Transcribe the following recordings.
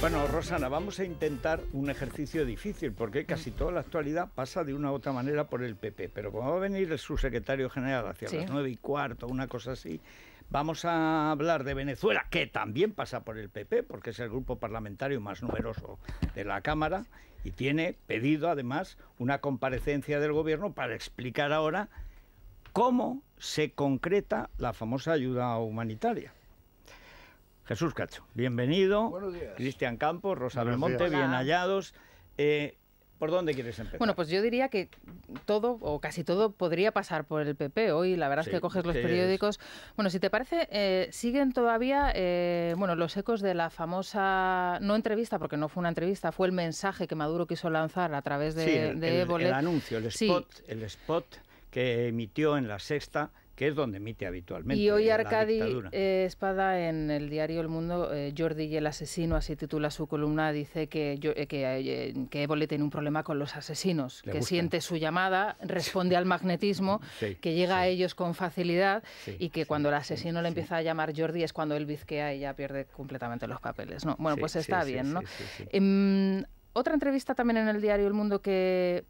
Bueno, Rosana, vamos a intentar un ejercicio difícil, porque casi toda la actualidad pasa de una u otra manera por el PP. Pero como va a venir el subsecretario general hacia las nueve y cuarto, una cosa así, Vamos a hablar de Venezuela, que también pasa por el PP, porque es el grupo parlamentario más numeroso de la Cámara y tiene pedido además una comparecencia del Gobierno para explicar ahora cómo se concreta la famosa ayuda humanitaria. Jesús Cacho, bienvenido. Buenos días. Cristian Campos, Rosa Buenos bien hallados. Eh, ¿Por dónde quieres empezar? Bueno, pues yo diría que todo o casi todo podría pasar por el PP. Hoy la verdad es que coges los periódicos. Bueno, si te parece, eh, siguen todavía eh, bueno, los ecos de la famosa, no entrevista, porque no fue una entrevista, fue el mensaje que Maduro quiso lanzar a través de, sí, el, anuncio, el spot, el spot que emitió en la sexta que es donde emite habitualmente. Y hoy Arcadi eh, Espada en el diario El Mundo, eh, Jordi y el asesino, así titula su columna, dice que, eh, que, Évole tiene un problema con los asesinos, que siente su llamada, responde al magnetismo, que llega a ellos con facilidad y que cuando el asesino le empieza a llamar Jordi es cuando él bizquea y ya pierde completamente los papeles. ¿no? Bueno, pues está bien. ¿no? Em, otra entrevista también en el diario El Mundo que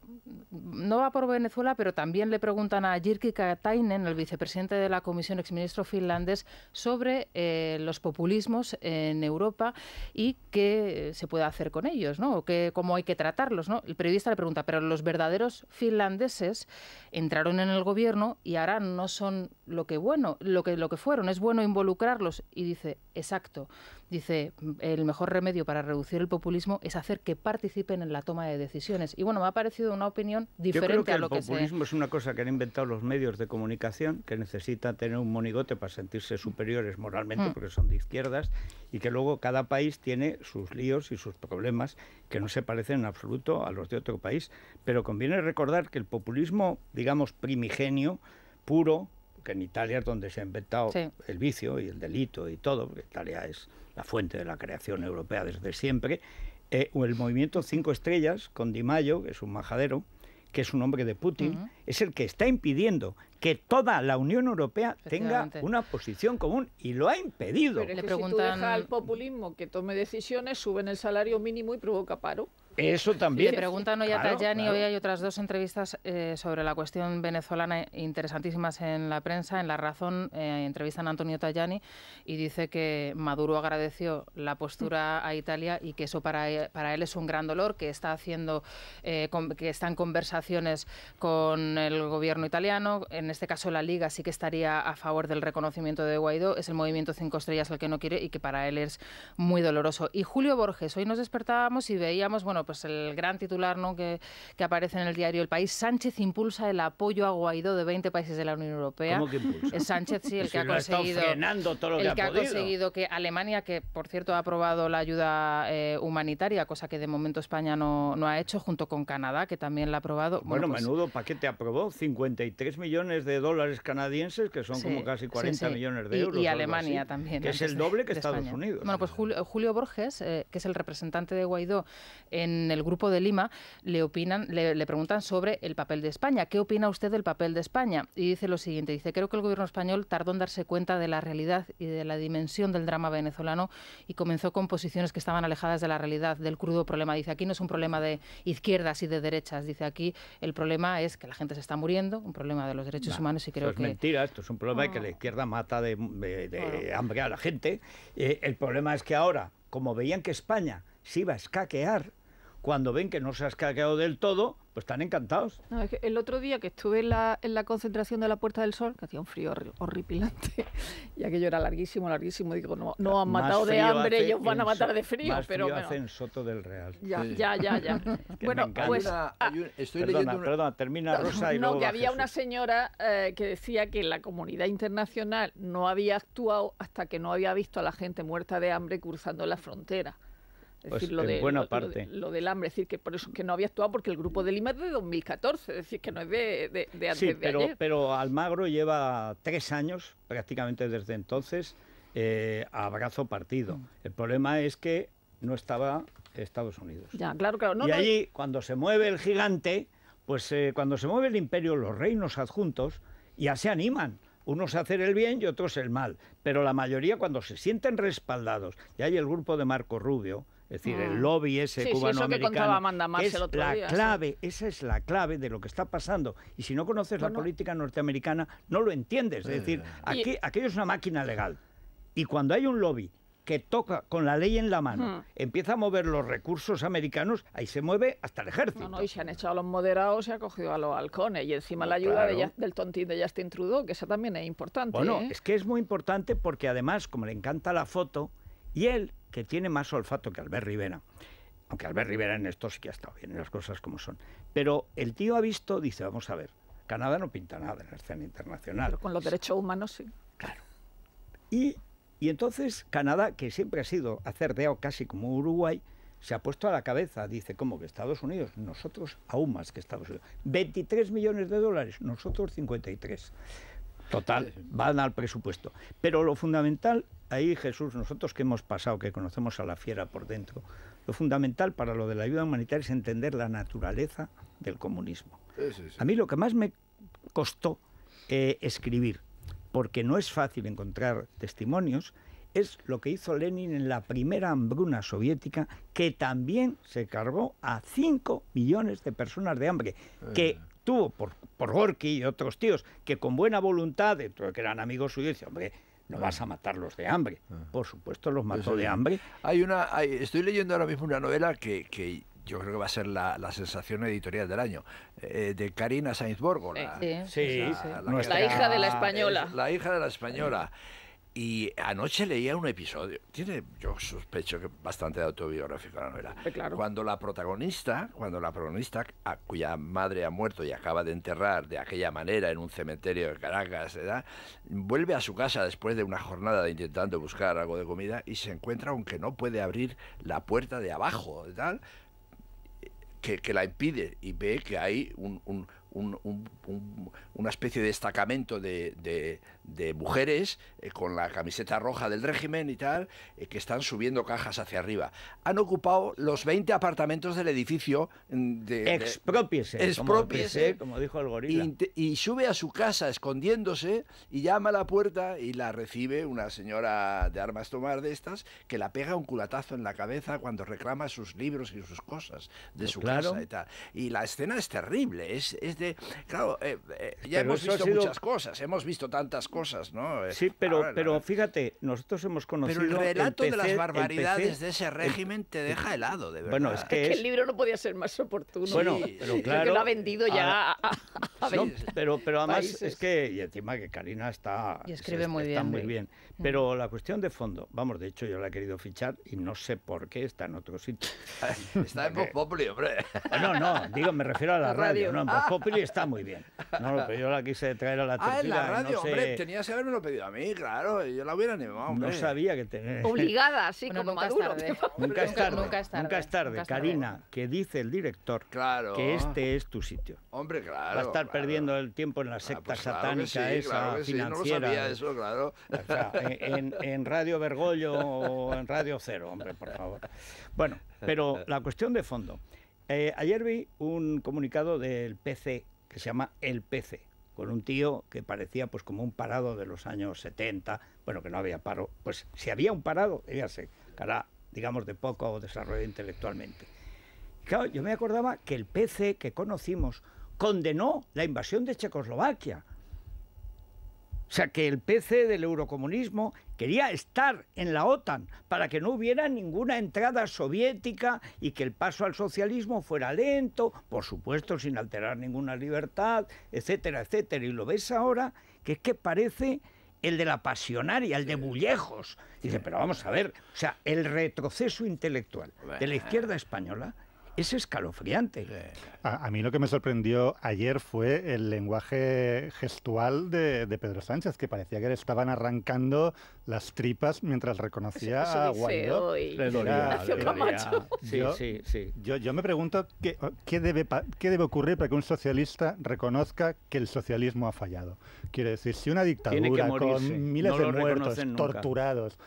no va por Venezuela, pero también le preguntan a Jirki Katainen, el vicepresidente de la Comisión, exministro finlandés, sobre eh, los populismos en Europa y qué se puede hacer con ellos, ¿no? cómo hay que tratarlos, ¿no? El periodista le pregunta, pero los verdaderos finlandeses entraron en el gobierno y ahora no son lo que bueno, lo que lo que fueron, es bueno involucrarlos y dice, exacto. Dice, el mejor remedio para reducir el populismo es hacer que participen en la toma de decisiones. Y bueno, me ha parecido una opinión diferente a lo que a lo que El populismo es una cosa que han inventado los medios de comunicación, que necesita tener un monigote para sentirse superiores moralmente mm. porque son de izquierdas, y que luego cada país tiene sus líos y sus problemas que no se parecen en absoluto a los de otro país. Pero conviene recordar que el populismo, digamos, primigenio, puro, que en Italia es donde se ha inventado el vicio y el delito y todo, porque Italia es la fuente de la creación europea desde siempre, eh, el movimiento Cinco Estrellas, con Di Mayo, que es un majadero, que es un hombre de Putin, es el que está impidiendo que toda la Unión Europea tenga una posición común y lo ha impedido. Pero le preguntan... si tú dejas al populismo que tome decisiones, suben el salario mínimo y provoca paro. Eso también. Le preguntan hoy a Tajani, hoy hay otras dos entrevistas eh, sobre la cuestión venezolana eh, interesantísimas en la prensa. En La Razón eh, entrevistan a Antonio Tajani y dice que Maduro agradeció la postura a Italia y que eso para, e, para él es un gran dolor, que está haciendo, eh, que está en conversaciones con el gobierno italiano. En este caso la Liga sí que estaría a favor del reconocimiento de Guaidó. Es el movimiento Cinco Estrellas el que no quiere y que para él es muy doloroso. Y Julio Borges, hoy nos despertábamos y veíamos, bueno, pues el gran titular ¿no? que, que aparece en el diario El País, Sánchez impulsa el apoyo a Guaidó de 20 países de la Unión Europea. ¿Cómo que impulsa? Es Sánchez, sí, el pues que ha conseguido... que, Alemania, que por cierto ha aprobado la ayuda eh, humanitaria, cosa que de momento España no, no, ha hecho, junto con Canadá, que también la ha aprobado. Bueno, menudo pa pues menudo paquete aprobó, 53 millones de dólares canadienses, que son como casi 40 millones de euros. Y, Alemania también. Que es el doble que Estados Unidos. Bueno, pues Julio, Borges, eh, que es el representante de Guaidó en en el grupo de Lima le opinan, le, preguntan sobre el papel de España. ¿Qué opina usted del papel de España? Y dice lo siguiente: dice, creo que el gobierno español tardó en darse cuenta de la realidad y de la dimensión del drama venezolano y comenzó con posiciones que estaban alejadas de la realidad, del crudo problema. Dice, aquí no es un problema de izquierdas y de derechas. Dice, aquí el problema es que la gente se está muriendo, un problema de los derechos humanos y creo que. Es mentira, esto es un problema de que la ah. izquierda mata de, hambre a la gente. Eh, el problema es que ahora, como veían que España se iba a escaquear, cuando ven que no se has cagado del todo, pues están encantados. el otro día que estuve en la, concentración de la Puerta del Sol, que hacía un frío horripilante, y aquello era larguísimo, larguísimo, digo, no, han matado de hambre, ellos van a matar de frío, más pero frío Soto del Real. Ya, ya, ya, bueno, pues... Ah, estoy perdona, leyendo... perdona, termina Rosa y No, luego que había una señora eh, que decía que la comunidad internacional no había actuado hasta que no había visto a la gente muerta de hambre cruzando la frontera. Es pues, decir, lo, de, lo, del hambre, es decir, que por eso que no había actuado porque el grupo de Lima es de 2014, es decir, que no es de, de, de antes sí, pero, pero Almagro lleva tres años prácticamente desde entonces eh, a brazo partido. Mm. El problema es que no estaba Estados Unidos. claro, y allí, eh. cuando se mueve el gigante, pues eh, cuando se mueve el imperio, los reinos adjuntos ya se animan unos a hacer el bien y otros el mal, pero la mayoría cuando se sienten respaldados, y hay el grupo de Marco Rubio, es decir, el lobby ese cubano-americano es el otro la clave, esa es la clave de lo que está pasando. Y si no conoces la política norteamericana, no lo entiendes. Es decir, eh. aquí, aquello es una máquina legal. Y cuando hay un lobby que toca con la ley en la mano, empieza a mover los recursos americanos, ahí se mueve hasta el ejército. No, no, y se han echado a los moderados, se ha cogido a los halcones, y encima la ayuda del tontín de Justin Trudeau, que eso también es importante. Bueno, ¿eh? es que es muy importante porque además, como le encanta la foto, y él que tiene más olfato que Albert Rivera. Aunque Albert Rivera en esto sí que ha estado bien, en las cosas como son. Pero el tío ha visto, dice, vamos a ver, Canadá no pinta nada en la escena internacional. con los derechos humanos sí. Claro. Y, entonces Canadá, que siempre ha sido acerdeado casi como Uruguay, se ha puesto a la cabeza, dice, ¿cómo que Estados Unidos? Nosotros aún más que Estados Unidos. 23 millones de dólares, nosotros 53. Total, van al presupuesto. Pero lo fundamental ahí Jesús, nosotros que hemos pasado, que conocemos a la fiera por dentro, lo fundamental para lo de la ayuda humanitaria es entender la naturaleza del comunismo. A mí lo que más me costó eh, escribir, porque no es fácil encontrar testimonios, es lo que hizo Lenin en la primera hambruna soviética, que también se cargó a 5 millones de personas de hambre, eh. que tuvo por, por Gorky y otros tíos, que con buena voluntad, que eran amigos suyos, hombre, no ah. vas a matarlos de hambre. Ah. Por supuesto, los mató de hambre. Hay una, estoy leyendo ahora mismo una novela que, que yo creo que va a ser la, sensación editorial del año, eh, de Karina Sainz Borgo, la, sí, la, hija de la española. la hija de la española. Y anoche leía un episodio, tiene yo sospecho que bastante autobiográfico la novela. Eh, claro. Cuando la protagonista, cuando la protagonista, cuya madre ha muerto y acaba de enterrar de aquella manera en un cementerio de Caracas, vuelve a su casa después de una jornada intentando buscar algo de comida y se encuentra, aunque no puede abrir la puerta de abajo, tal, que, la impide y ve que hay un, una especie de destacamento de, mujeres eh, con la camiseta roja del régimen y tal, eh, que están subiendo cajas hacia arriba. Han ocupado los 20 apartamentos del edificio mm, de... Expropiese. Expropiese, como, dijo el gorila. Y, sube a su casa escondiéndose y llama a la puerta y la recibe una señora de armas tomar de estas que la pega un culatazo en la cabeza cuando reclama sus libros y sus cosas de pues su casa y tal. Y la escena es terrible, es, es Claro, eh, eh, ya hemos visto muchas cosas, hemos visto tantas cosas, ¿no? Eh, sí, pero, pero fíjate, nosotros hemos conocido. Pero el relato de las barbaridades de ese régimen te deja helado, de verdad. Bueno, es que, el libro no podía ser más oportuno. Bueno, pero claro. que lo ha vendido ya pero, pero además es que, y encima que Karina está. Y escribe muy está bien. muy bien. Pero la cuestión de fondo, vamos, de hecho yo la he querido fichar y no sé por qué está en otro sitio. está en Populi, hombre. No, no, digo, me refiero a la radio, no, en Y está muy bien. No, yo la quise traer a la tertulia. Ah, en la radio, hombre, tenías que haberme pedido a mí, claro, yo la hubiera animado, No sabía que tenés... Obligada, sí, como nunca Maduro. nunca, es tarde, nunca es tarde, nunca tarde. Karina, que dice el director que este es tu sitio. Hombre, claro. Va a estar perdiendo el tiempo en la ah, secta pues satánica esa financiera. No sabía eso, claro. en, en Radio Bergoglio o en Radio Cero, hombre, por favor. Bueno, pero la cuestión de fondo eh, ayer vi un comunicado del PC que se llama El PC, con un tío que parecía pues como un parado de los años 70, bueno, que no había paro, pues si había un parado, sé, cara, digamos, de poco desarrollo intelectualmente. yo me acordaba que el PC que conocimos condenó la invasión de Checoslovaquia. O sea, que el PC del eurocomunismo quería estar en la OTAN para que no hubiera ninguna entrada soviética y que el paso al socialismo fuera lento, por supuesto sin alterar ninguna libertad, etcétera, etcétera. Y lo ves ahora, que es que parece el de la pasionaria, el de Bullejos. Dice, pero vamos a ver, o sea, el retroceso intelectual de la izquierda española es escalofriante. A, mí lo que me sorprendió ayer fue el lenguaje gestual de, Pedro Sánchez, que parecía que le estaban arrancando las tripas mientras reconocía a Guaidó. Sí, yo, sí, sí. Yo, me pregunto qué, debe, ocurrir para que un socialista reconozca que el socialismo ha fallado. Quiere decir, si una dictadura con miles de muertos, torturados,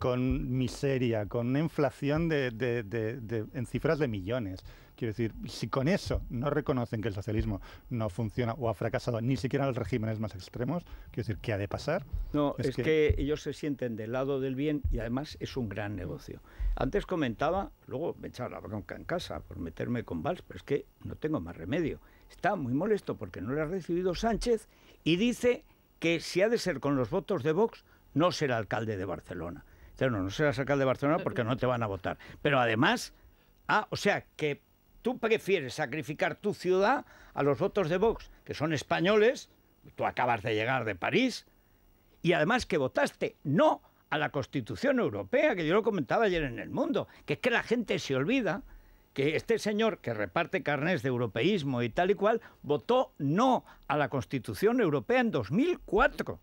con, miseria, con una inflación en cifras de millones. Quiero decir, si con eso no reconocen que el socialismo no funciona o ha fracasado ni siquiera en los regímenes más extremos, quiero decir, ¿qué ha de pasar? No, es, que... que... ellos se sienten del lado del bien y además es un gran negocio. Antes comentaba, luego me echaba la bronca en casa por meterme con Valls, pero es que no tengo más remedio. Está muy molesto porque no le ha recibido Sánchez y dice que si ha de ser con los votos de Vox, no ser alcalde de Barcelona. no, no serás alcalde de Barcelona porque no te van a votar. Pero además, ah, o sea, que tú prefieres sacrificar tu ciudad a los votos de Vox, que son españoles, tú acabas de llegar de París, y además que votaste no a la Constitución Europea, que yo lo comentaba ayer en El Mundo, que es que la gente se olvida que este señor que reparte carnés de europeísmo y tal y cual, votó no a la Constitución Europea en 2004.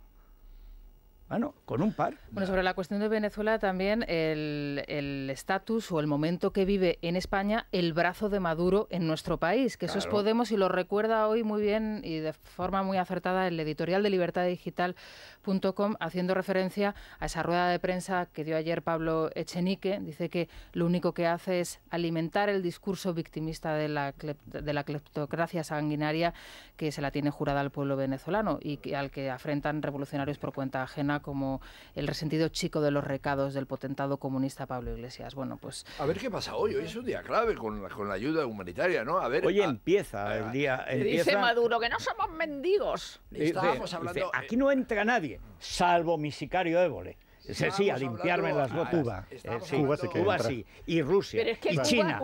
Bueno, ah, con un par. Bueno, sobre la cuestión de Venezuela también el estatus o el momento que vive en España el brazo de Maduro en nuestro país, que eso es Podemos y lo recuerda hoy muy bien y de forma muy acertada el editorial de libertaddigital.com haciendo referencia a esa rueda de prensa que dio ayer Pablo Echenique. Dice que lo único que hace es alimentar el discurso victimista de la, de la cleptocracia sanguinaria que se la tiene jurada al pueblo venezolano y que, al que afrentan revolucionarios por cuenta ajena como el resentido chico de los recados del potentado comunista Pablo Iglesias. Bueno, pues... A ver qué pasa hoy, hoy es un día clave con, la, ayuda humanitaria, ¿no? A Hoy empieza el día... Dice Maduro que no somos mendigos. Estábamos hablando... aquí eh, no entra nadie, salvo mi sicario Évole. sí, a limpiarme las botudas ah, eh, Cuba, sí, y Rusia, y China,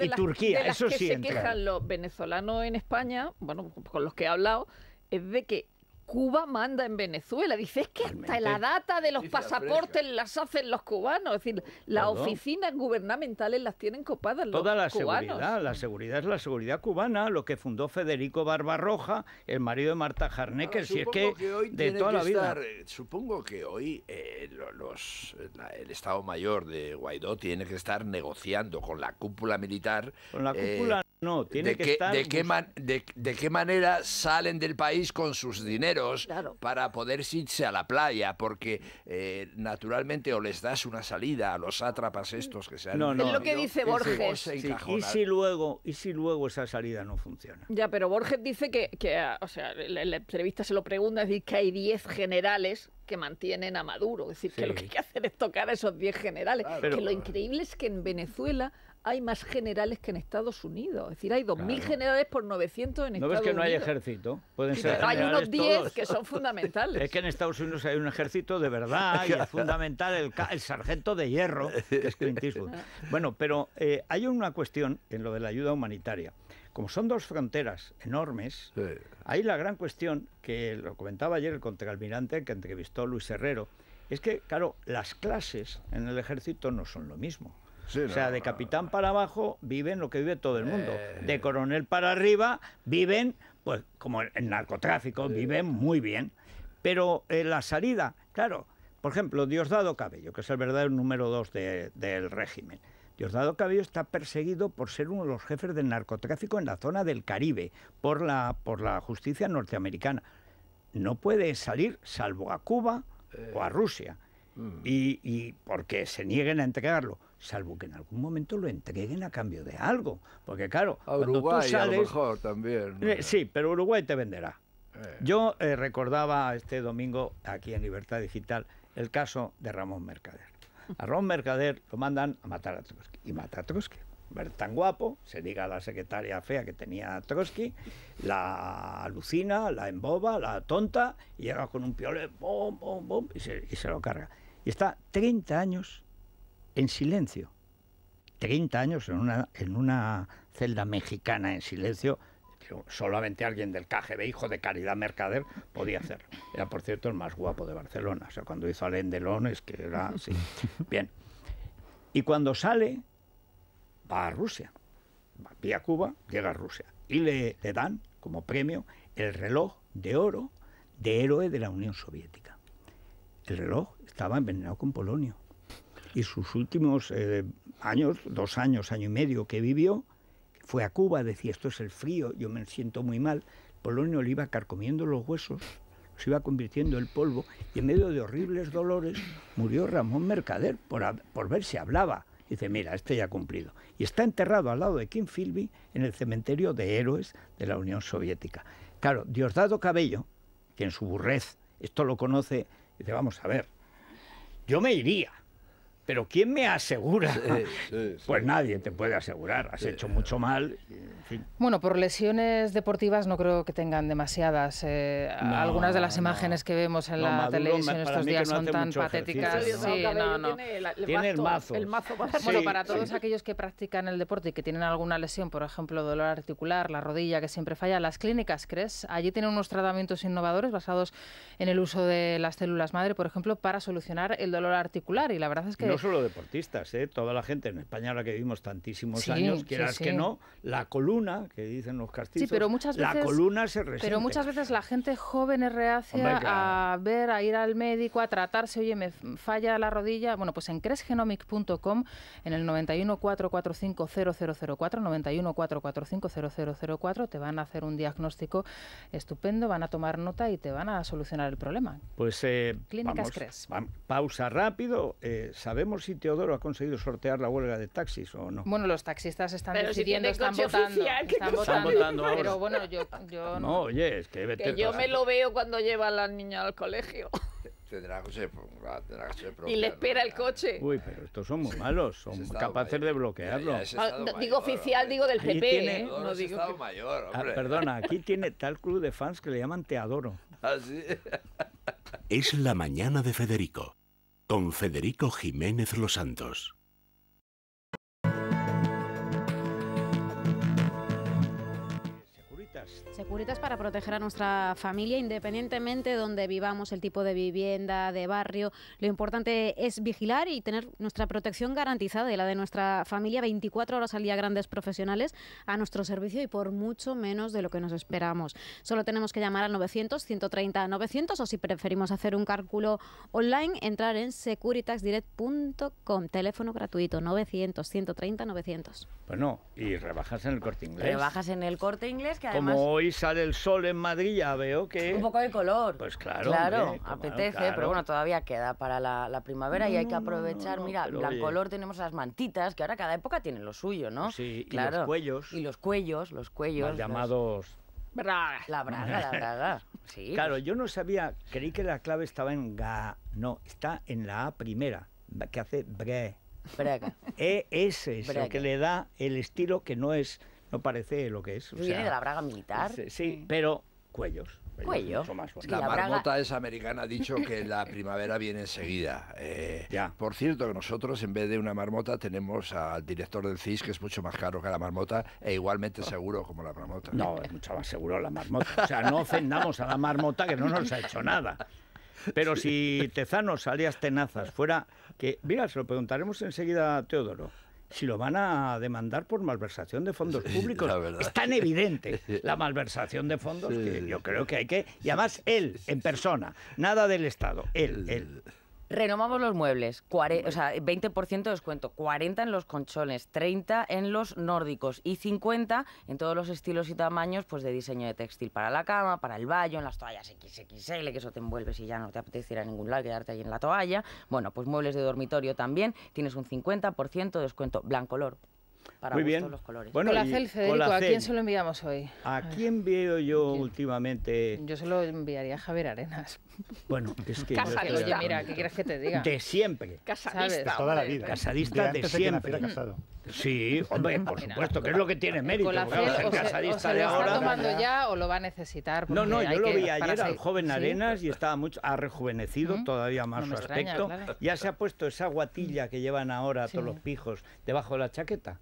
y Turquía, eso que se quejan los venezolanos en España, bueno, con los que he hablado, es de que Cuba manda en Venezuela. Dice, que hasta la data de los pasaportes las hacen los cubanos. Es decir, las oficinas gubernamentales las tienen copadas los Toda la seguridad, la seguridad es la seguridad cubana, lo que fundó Federico Barbarroja, el marido de Marta Jarnecker, si es que, hoy de toda la vida. Eh, supongo que hoy eh, los, el Estado Mayor de Guaidó tiene que estar negociando con la cúpula militar. Con la eh, cúpula no, tiene que, estar... De qué, de qué manera salen del país con sus dineros para poder irse a la playa, porque eh, naturalmente o les das una salida a los sátrapas estos que se han... No, Es lo que dice Borges. y, si luego, y si luego esa salida no funciona. Ya, pero Borges dice que, o sea, la, entrevista se lo pregunta, es decir, que hay 10 generales que mantienen a Maduro. Es decir, que lo que hay que hacer es tocar a esos 10 generales. que lo increíble es que en Venezuela hay más generales que en Estados Unidos. Es decir, hay 2.000 mil generales por 900 en Estados Unidos. No ves que no hay ejército. Pueden ser hay unos 10 que son fundamentales. Es que en Estados Unidos hay un ejército de verdad y es fundamental el, sargento de hierro, que es Clint Eastwood. Bueno, pero eh, hay una cuestión en lo de la ayuda humanitaria. Como son dos fronteras enormes, hay la gran cuestión que lo comentaba ayer el contraalmirante que entrevistó Luis Herrero, es que, claro, las clases en el ejército no son lo mismo o sea, de capitán para abajo viven lo que vive todo el mundo. Eh. De coronel para arriba viven, pues como el, narcotráfico, viven muy bien. Pero eh, la salida, claro, por ejemplo, Diosdado Cabello, que es el verdadero número dos del régimen. Diosdado Cabello está perseguido por ser uno de los jefes del narcotráfico en la zona del Caribe, por la, por la justicia norteamericana. No puede salir salvo a Cuba o a eh. Rusia. Y, porque se nieguen a entregarlo, salvo que en algún momento lo entreguen a cambio de algo. Porque claro, cuando tú sales, mejor también. Eh, eh. sí, pero Uruguay te venderá. Eh. Yo recordaba este domingo aquí en Libertad Digital el caso de Ramón Mercader. A Ramón Mercader lo mandan a matar a Trotsky y mata a Trotsky ver tan guapo, se diga a la secretaria fea que tenía Trotsky, la alucina, la emboba, la tonta, y llega con un piolet, bom, bom, bom, y se, lo carga. Y está 30 años en silencio. 30 años en una, en una celda mexicana en silencio, ...que solamente alguien del KGB, hijo de Caridad Mercader, podía hacerlo. Era, por cierto, el más guapo de Barcelona. O sea, cuando hizo Alain Delon, que era así. Bien. Y cuando sale, va a Rusia, va a Cuba, llega a Rusia y le, dan como premio el reloj de oro de héroe de la Unión Soviética. El reloj estaba envenenado con polonio y sus últimos eh, años, dos años, año y medio que vivió, fue a Cuba, decía, esto es el frío, yo me siento muy mal. Polonio le iba carcomiendo los huesos, se iba convirtiendo en polvo, y en medio de horribles dolores murió Ramón Mercader por, por ver si hablaba dice, mira, este ya ha cumplido. Y está enterrado al lado de Kim Philby en el cementerio de héroes de la Unión Soviética. Claro, Diosdado Cabello, que en su burrez esto lo conoce, dice, vamos a ver, yo me iría pero ¿quién me asegura? Pues nadie te puede asegurar. Has hecho mucho mal. Bueno, por lesiones deportivas no creo que tengan demasiadas. Eh, algunas de las imágenes que vemos en la televisión estos días son tan patéticas. no, no. Tiene el, mazo, el mazo. bueno, para todos aquellos que practican el deporte y que tienen alguna lesión, por ejemplo, dolor articular, la rodilla que siempre falla, las clínicas, ¿crees? Allí tienen unos tratamientos innovadores basados en el uso de las células madre, por ejemplo, para solucionar el dolor articular. Y la verdad es que solo deportistas, ¿eh? toda la gente en España, la que vivimos tantísimos años, quieras que no, la columna, que dicen los castillos, la columna se resiente. Pero muchas veces la gente joven es a ver, a ir al médico, a tratarse, oye, me falla la rodilla. Bueno, pues en cresgenomic.com, en el 914450004, 914450004, te van a hacer un diagnóstico estupendo, van a tomar nota y te van a solucionar el problema. Pues eh, Clínicas pausa rápido, eh, sabemos si Teodoro ha conseguido sortear la huelga de taxis o no. Bueno, los taxistas están decidiendo, están, votando, están, votando, pero bueno, yo, yo no, oye, es que, que yo me lo veo cuando lleva a la niña al colegio. Tendrá que, ser, y le espera el coche. Uy, pero estos son muy malos, son capaces de bloquearlo. Ah, digo oficial, digo del PP. ¿eh? no digo mayor, ah, perdona, aquí tiene tal club de fans que le llaman Teodoro. ¿Ah, es la mañana de Federico con Federico Jiménez Los Santos. para proteger a nuestra familia independientemente de donde vivamos, el tipo de vivienda, de barrio. Lo importante es vigilar y tener nuestra protección garantizada y la de nuestra familia 24 horas al día grandes profesionales a nuestro servicio y por mucho menos de lo que nos esperamos. Solo tenemos que llamar al 900 130 900 o si preferimos hacer un cálculo online, entrar en securitasdirect.com, teléfono gratuito 900 130 900. Pues no, y rebajas en el corte inglés. Rebajas en el corte inglés que además sale el sol en Madrid ya veo que... Un poco de color. Pues claro. Claro, apetece, pero bueno, todavía queda para la, primavera y hay que mm, aprovechar. Mira, la color tenemos las mantitas, que ahora cada época tienen lo suyo, ¿no? Sí, claro. y los cuellos. Y los cuellos, los cuellos. Los llamados... Braga. La braga, la braga. Sí. Claro, yo no sabía, creí que la clave estaba en ga. No, está en la A primera, que hace bre. Braga. E ES, es lo que le da el estilo que no es no parece lo que es. viene de la braga militar. Sí, pero cuellos. Cuellos. la, marmota es americana ha dicho que la primavera viene enseguida. Eh, por cierto, que nosotros en vez de una marmota tenemos al director del CIS, que es mucho más caro que la marmota, e igualmente seguro como la marmota. No, es mucho más seguro la marmota. O sea, no ofendamos a la marmota que no nos ha hecho nada. Pero si Tezano, salías Tenazas, fuera que... Mira, se lo preguntaremos enseguida a Teodoro si lo van a demandar por malversación de fondos públicos. es tan evidente la malversación de fondos que yo creo que hay que... Y además él, en persona, nada del Estado, él, él. Renovamos los muebles, o sea, 20% de descuento, 40 en los conchones, 30 en los nórdicos y 50 en todos los estilos y tamaños pues de diseño de textil para la cama, para el baño, en las toallas XXL, que eso te envuelves y ya no te apetece ir a ningún lado quedarte ahí en la toalla. Bueno, pues muebles de dormitorio también, tienes un 50% de descuento, blancolor, muy bien. los colores. Bueno, ¿a quién se lo enviamos hoy? ¿A quién veo yo últimamente? Yo se lo enviaría a Javier Arenas. Bueno, es que... mira, ¿qué quieres que te diga? De siempre. Casadista. De toda la vida. Casadista de, siempre. Sí, hombre, por supuesto, que es lo que tiene mérito. casadista o se, lo está tomando ya o lo va a necesitar? No, no, yo lo vi ayer al joven Arenas y estaba mucho, ha rejuvenecido ¿Mm? todavía más su aspecto. Ya se ha puesto esa guatilla que llevan ahora todos los pijos debajo de la chaqueta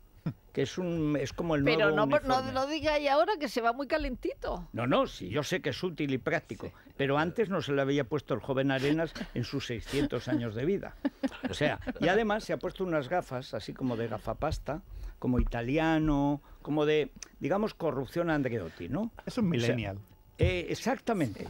es un es como el nuevo no, lo no, ahí ahora que se va muy calentito. No, no, sí, yo sé que es útil y práctico, pero antes no se le había puesto el joven Arenas en sus 600 años de vida. O sea, y además se ha puesto unas gafas, así como de gafapasta, como italiano, como de, digamos, corrupción Andreotti, ¿no? Es un millennial. Eh, exactamente.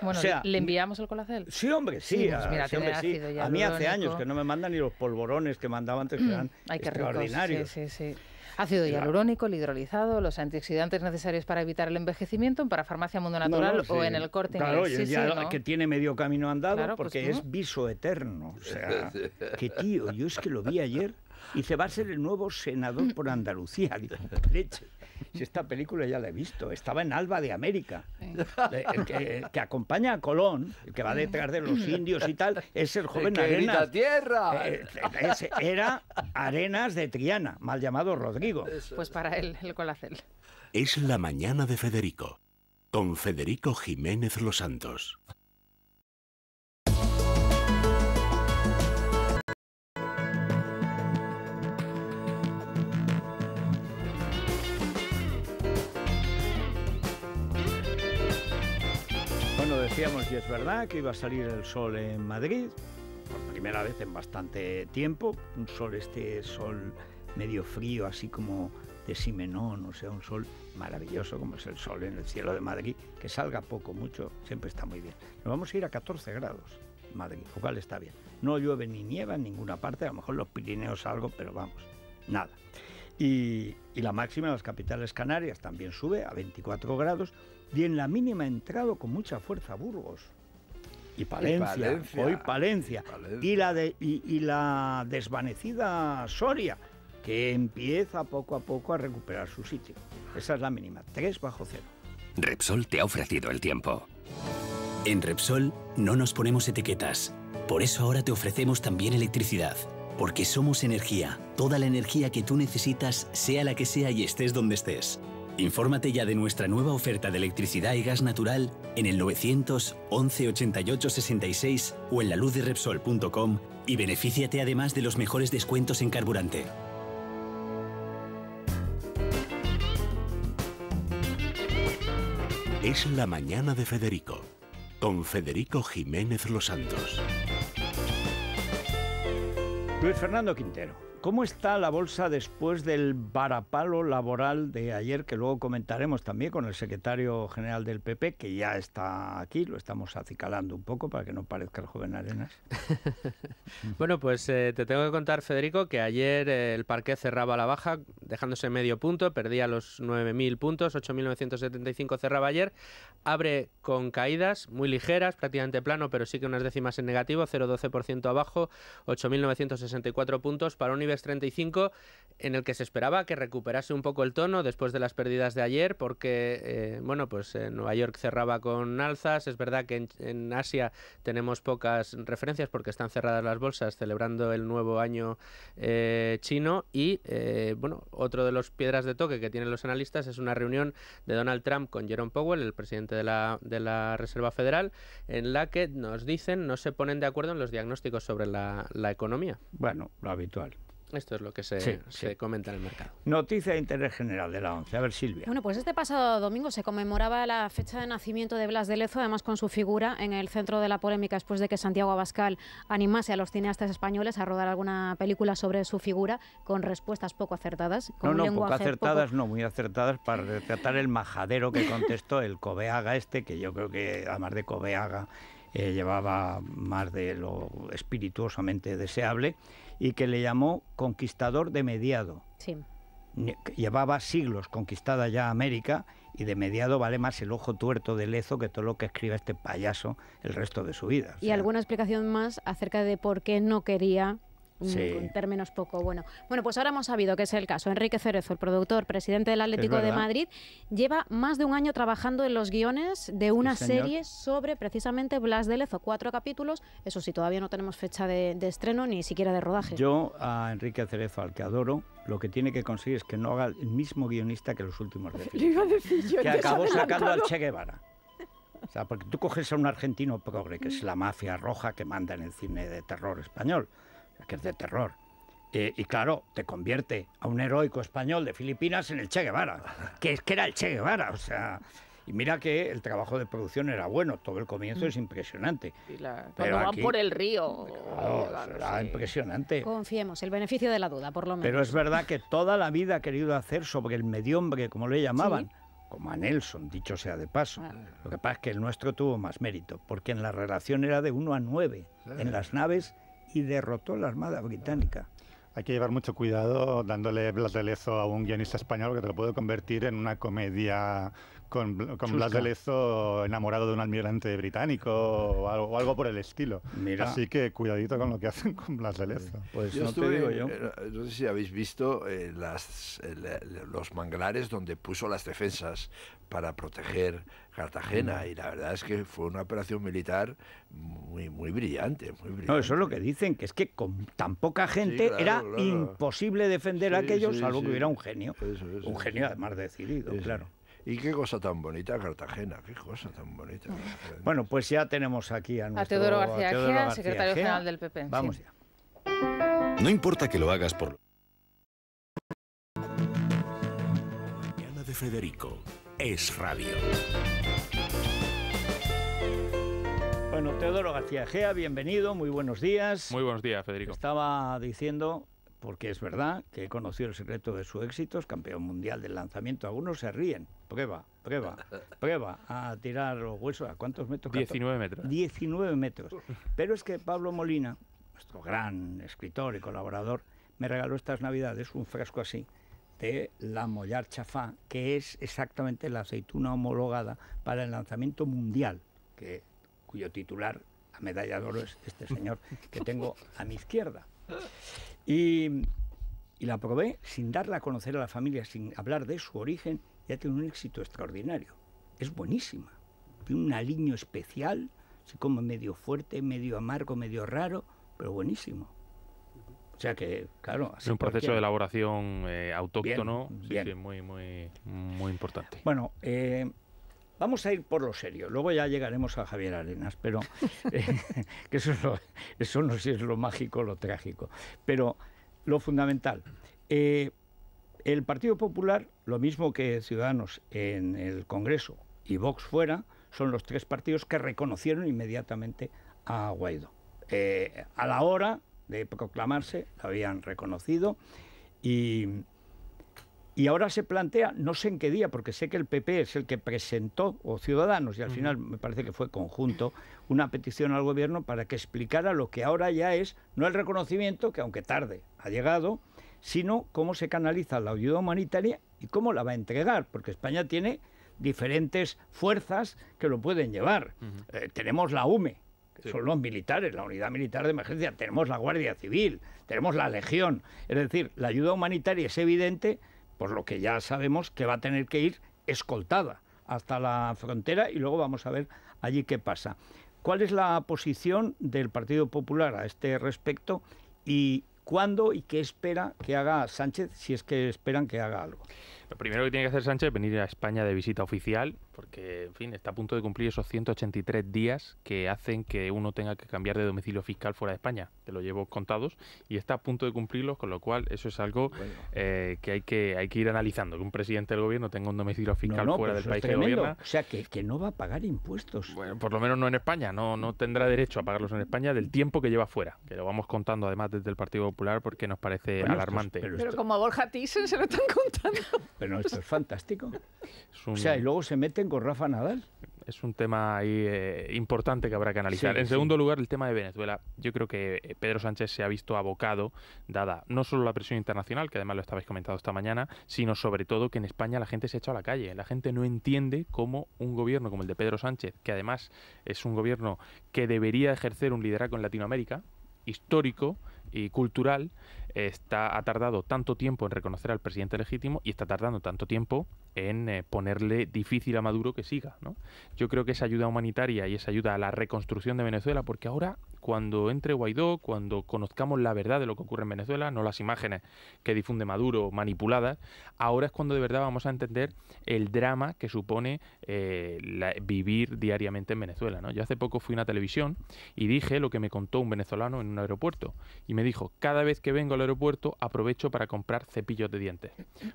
Bueno, ¿le enviamos el colacel? Sí, hombre, sí. Pues a mí hace años que no me mandan ni los polvorones que mandaba antes, que mm. eran extraordinarios. sí, sí, sí. Ácido hialurónico, el hidrolizado, los antioxidantes necesarios para evitar el envejecimiento para farmacia Mundo Natural o en el corte claro, ya que tiene medio camino andado pues porque es viso eterno. O sea, que tío, yo es que lo vi ayer. Y se va a ser el nuevo senador por Andalucía. si esta película ya la he visto, estaba en Alba de América. El, que, acompaña a Colón, el que va detrás de los indios y tal, es el joven Arenas. Arenas. tierra! Eh, eh, era Arenas de Triana, mal llamado Rodrigo. Pues para él, el colacel. Es la mañana de Federico, con Federico Jiménez Los Santos. decíamos, y es verdad que iba a salir el sol en Madrid, por primera vez en bastante tiempo, un sol este sol medio frío, así como de Simenón, o sea, un sol maravilloso como es el sol en el cielo de Madrid, que salga poco, mucho, siempre está muy bien. Nos vamos a ir a 14 grados Madrid, lo cual está bien. No llueve ni nieva en ninguna parte, a lo mejor los Pirineos algo, pero vamos, nada. Y, la máxima en las capitales canarias también sube a 24 grados y en la mínima ha entrado con mucha fuerza Burgos. Y Palencia, hoy Palencia, y, la y, la desvanecida Soria, que empieza poco a poco a recuperar su sitio. Esa es la mínima, 3 bajo cero. Repsol te ha ofrecido el tiempo. En Repsol no nos ponemos etiquetas, por eso ahora te ofrecemos también electricidad porque somos energía. Toda la energía que tú necesitas, sea la que sea y estés donde estés. Infórmate ya de nuestra nueva oferta de electricidad y gas natural en el 900 88 66 o en la luz de Repsol.com y benefíciate además de los mejores descuentos en carburante. Es la mañana de Federico, con Federico Jiménez Los Santos. Luis Fernando Quintero. ¿Cómo está la bolsa después del varapalo laboral de ayer, que luego comentaremos también con el secretario general del PP, que ya está aquí, lo estamos acicalando un poco para que no parezca el joven Arenas? bueno, pues eh, te tengo que contar, Federico, que ayer eh, el parque cerraba la baja, dejándose medio punto, perdía los 9.000 puntos, 8.975 cerraba ayer, abre con caídas muy ligeras, prácticamente plano, pero sí que unas décimas en negativo, 0,12% abajo, 8.964 puntos para un nivel 35 en el que se esperaba que recuperase un poco el tono después de las pérdidas de ayer, porque eh, bueno, pues eh, Nueva York cerraba con alzas. Es verdad que en, Asia tenemos pocas referencias porque están cerradas las bolsas celebrando el nuevo año eh, chino. Y bueno, otro de los piedras de toque que tienen los analistas es una reunión de Donald Trump con Jerome Powell, el presidente de la, Reserva Federal, en la que nos dicen no se ponen de acuerdo en los diagnósticos sobre la economía. Bueno, lo habitual. Esto es lo que se, comenta en el mercado. Noticia de interés general de la ONCE. A ver, Silvia. Bueno, pues este pasado domingo se conmemoraba la fecha de nacimiento de Blas de Lezo, además con su figura en el centro de la polémica después de que Santiago Abascal animase a los cineastas españoles a rodar alguna película sobre su figura con respuestas poco acertadas. no, no, poco acertadas, no, muy acertadas para retratar el majadero que contestó el Cobeaga este, que yo creo que además de Cobeaga eh, llevaba más de lo espirituosamente deseable y que le llamó conquistador de mediado. Llevaba siglos conquistada ya América y de mediado vale más el ojo tuerto de Lezo que todo lo que escriba este payaso el resto de su vida. y alguna explicación más acerca de por qué no quería sí. con términos poco bueno. Bueno, pues ahora hemos sabido que es el caso. Enrique Cerezo, el productor, presidente del Atlético de Madrid, lleva más de un año trabajando en los guiones de una serie sobre precisamente Blas de Lezo. Cuatro capítulos, eso sí, todavía no tenemos fecha de, estreno ni siquiera de rodaje. Yo a Enrique Cerezo, al que adoro, lo que tiene que conseguir es que no haga el mismo guionista que los últimos de Que acabó sacando al Che Guevara. O sea, porque tú coges a un argentino pobre, que es la mafia roja que manda en el cine de terror español que es de terror. Eh, y claro, te convierte a un heroico español de Filipinas en el Che Guevara, que es que era el Che Guevara, o sea... Y mira que el trabajo de producción era bueno, todo el comienzo es mm. impresionante. pero van por el río. Claro, impresionante. Confiemos, el beneficio de la duda, por lo menos. Pero es verdad que toda la vida ha querido hacer sobre el mediombre, como le llamaban. como a Nelson, dicho sea de paso. Ah. Lo que pasa es que el nuestro tuvo más mérito, porque en la relación era de 1 a 9. En las naves y derrotó la Armada Británica. Hay que llevar mucho cuidado dándole ...blas de lezo a un guionista español que te lo puede convertir en una comedia con, con Blas de Lezo enamorado de un almirante británico o algo, algo por el estilo. Así que cuidadito con lo que hacen con Blas de Lezo. Pues no digo yo. Eh, no sé si habéis visto eh, las, los manglares donde puso las defensas para proteger Cartagena mm. y la verdad es que fue una operación militar muy muy brillante, muy brillante. No, eso es lo que dicen, que es que con tan poca gente era imposible defender a aquellos, salvo que hubiera un genio. un genio además decidido, claro. Y qué cosa tan bonita Cartagena, qué cosa tan bonita. Bueno, pues ya tenemos aquí a, nuestro, a Teodoro García, a secretario general del PP. Vamos ya. No importa que lo hagas por... Mañana de Federico es radio. Bueno, Teodoro García Gea, bienvenido, muy buenos días. Muy buenos días, Federico. Estaba diciendo, porque es verdad, que he conocido el secreto de su éxito, es campeón mundial del lanzamiento. Algunos se ríen, prueba, prueba, prueba a tirar los huesos. ¿A cuántos metros? 19 metros. 19 metros. Pero es que Pablo Molina, nuestro gran escritor y colaborador, me regaló estas navidades un frasco así de la Mollar Chafá, que es exactamente la aceituna homologada para el lanzamiento mundial, que, cuyo titular a medalla de oro es este señor que tengo a mi izquierda. Y, y la probé sin darla a conocer a la familia, sin hablar de su origen ya tiene un éxito extraordinario. Es buenísima. Tiene un aliño especial, ...así como medio fuerte, medio amargo, medio raro, pero buenísimo. O sea que, claro. es un proceso de elaboración eh, autóctono muy, muy, muy importante. Bueno, eh, vamos a ir por lo serio. Luego ya llegaremos a Javier Arenas, pero eh, que eso, eso no si es lo mágico, lo trágico. Pero lo fundamental. El Partido Popular, lo mismo que Ciudadanos en el Congreso y Vox fuera, son los tres partidos que reconocieron inmediatamente a Guaidó. Eh, a la hora de proclamarse, lo habían reconocido y, ahora se plantea, no sé en qué día, porque sé que el PP es el que presentó, o Ciudadanos, y al final me parece que fue conjunto, una petición al gobierno para que explicara lo que ahora ya es, no el reconocimiento, que aunque tarde ha llegado, sino cómo se canaliza la ayuda humanitaria y cómo la va a entregar, porque España tiene diferentes fuerzas que lo pueden llevar. Eh, tenemos la UME, que son los militares, la unidad militar de emergencia, tenemos la Guardia Civil, tenemos la Legión. Es decir, la ayuda humanitaria es evidente, por lo que ya sabemos que va a tener que ir escoltada hasta la frontera y luego vamos a ver allí qué pasa. ¿Cuál es la posición del Partido Popular a este respecto y ¿Cuándo y qué espera que haga Sánchez si es que esperan que haga algo? Lo primero que tiene que hacer Sánchez es venir a España de visita oficial, porque, en fin, está a punto de cumplir esos 183 días que hacen que uno tenga que cambiar de domicilio fiscal fuera de España. Te lo llevo contados y está a punto de cumplirlos, con lo cual eso es algo eh, que, hay que hay que ir analizando, que un presidente del gobierno tenga un domicilio fiscal fuera del país que gobierna. O sea, que, no va a pagar impuestos. por lo menos no en España, no, no tendrá derecho a pagarlos en España del tiempo que lleva fuera, que lo vamos contando además desde el Partido Popular porque nos parece pues, alarmante. pero, como a Borja Thyssen se lo están contando. Pero no, esto es fantástico. O sea, y luego se meten con Rafa Nadal. Es un tema eh, importante que habrá que analizar. en segundo lugar, el tema de Venezuela. Yo creo que eh, Pedro Sánchez se ha visto abocado, dada no solo la presión internacional, que además lo estabais comentando esta mañana, sino sobre todo que en España la gente se ha echado a la calle. La gente no entiende cómo un gobierno como el de Pedro Sánchez, que además es un gobierno que debería ejercer un liderazgo en Latinoamérica, histórico y cultural, está, ha tardado tanto tiempo en reconocer al presidente legítimo y está tardando tanto tiempo en eh, ponerle difícil a Maduro que siga. ¿no? Yo creo que esa ayuda humanitaria y esa ayuda a la reconstrucción de Venezuela, porque ahora cuando entre Guaidó, cuando conozcamos la verdad de lo que ocurre en Venezuela, no las imágenes que difunde Maduro manipuladas, ahora es cuando de verdad vamos a entender el drama que supone eh, vivir diariamente en Venezuela. ¿no? Yo hace poco fui a una televisión y dije lo que me contó un venezolano en un aeropuerto y me dijo, cada vez que vengo al aeropuerto aprovecho para comprar cepillos de dientes.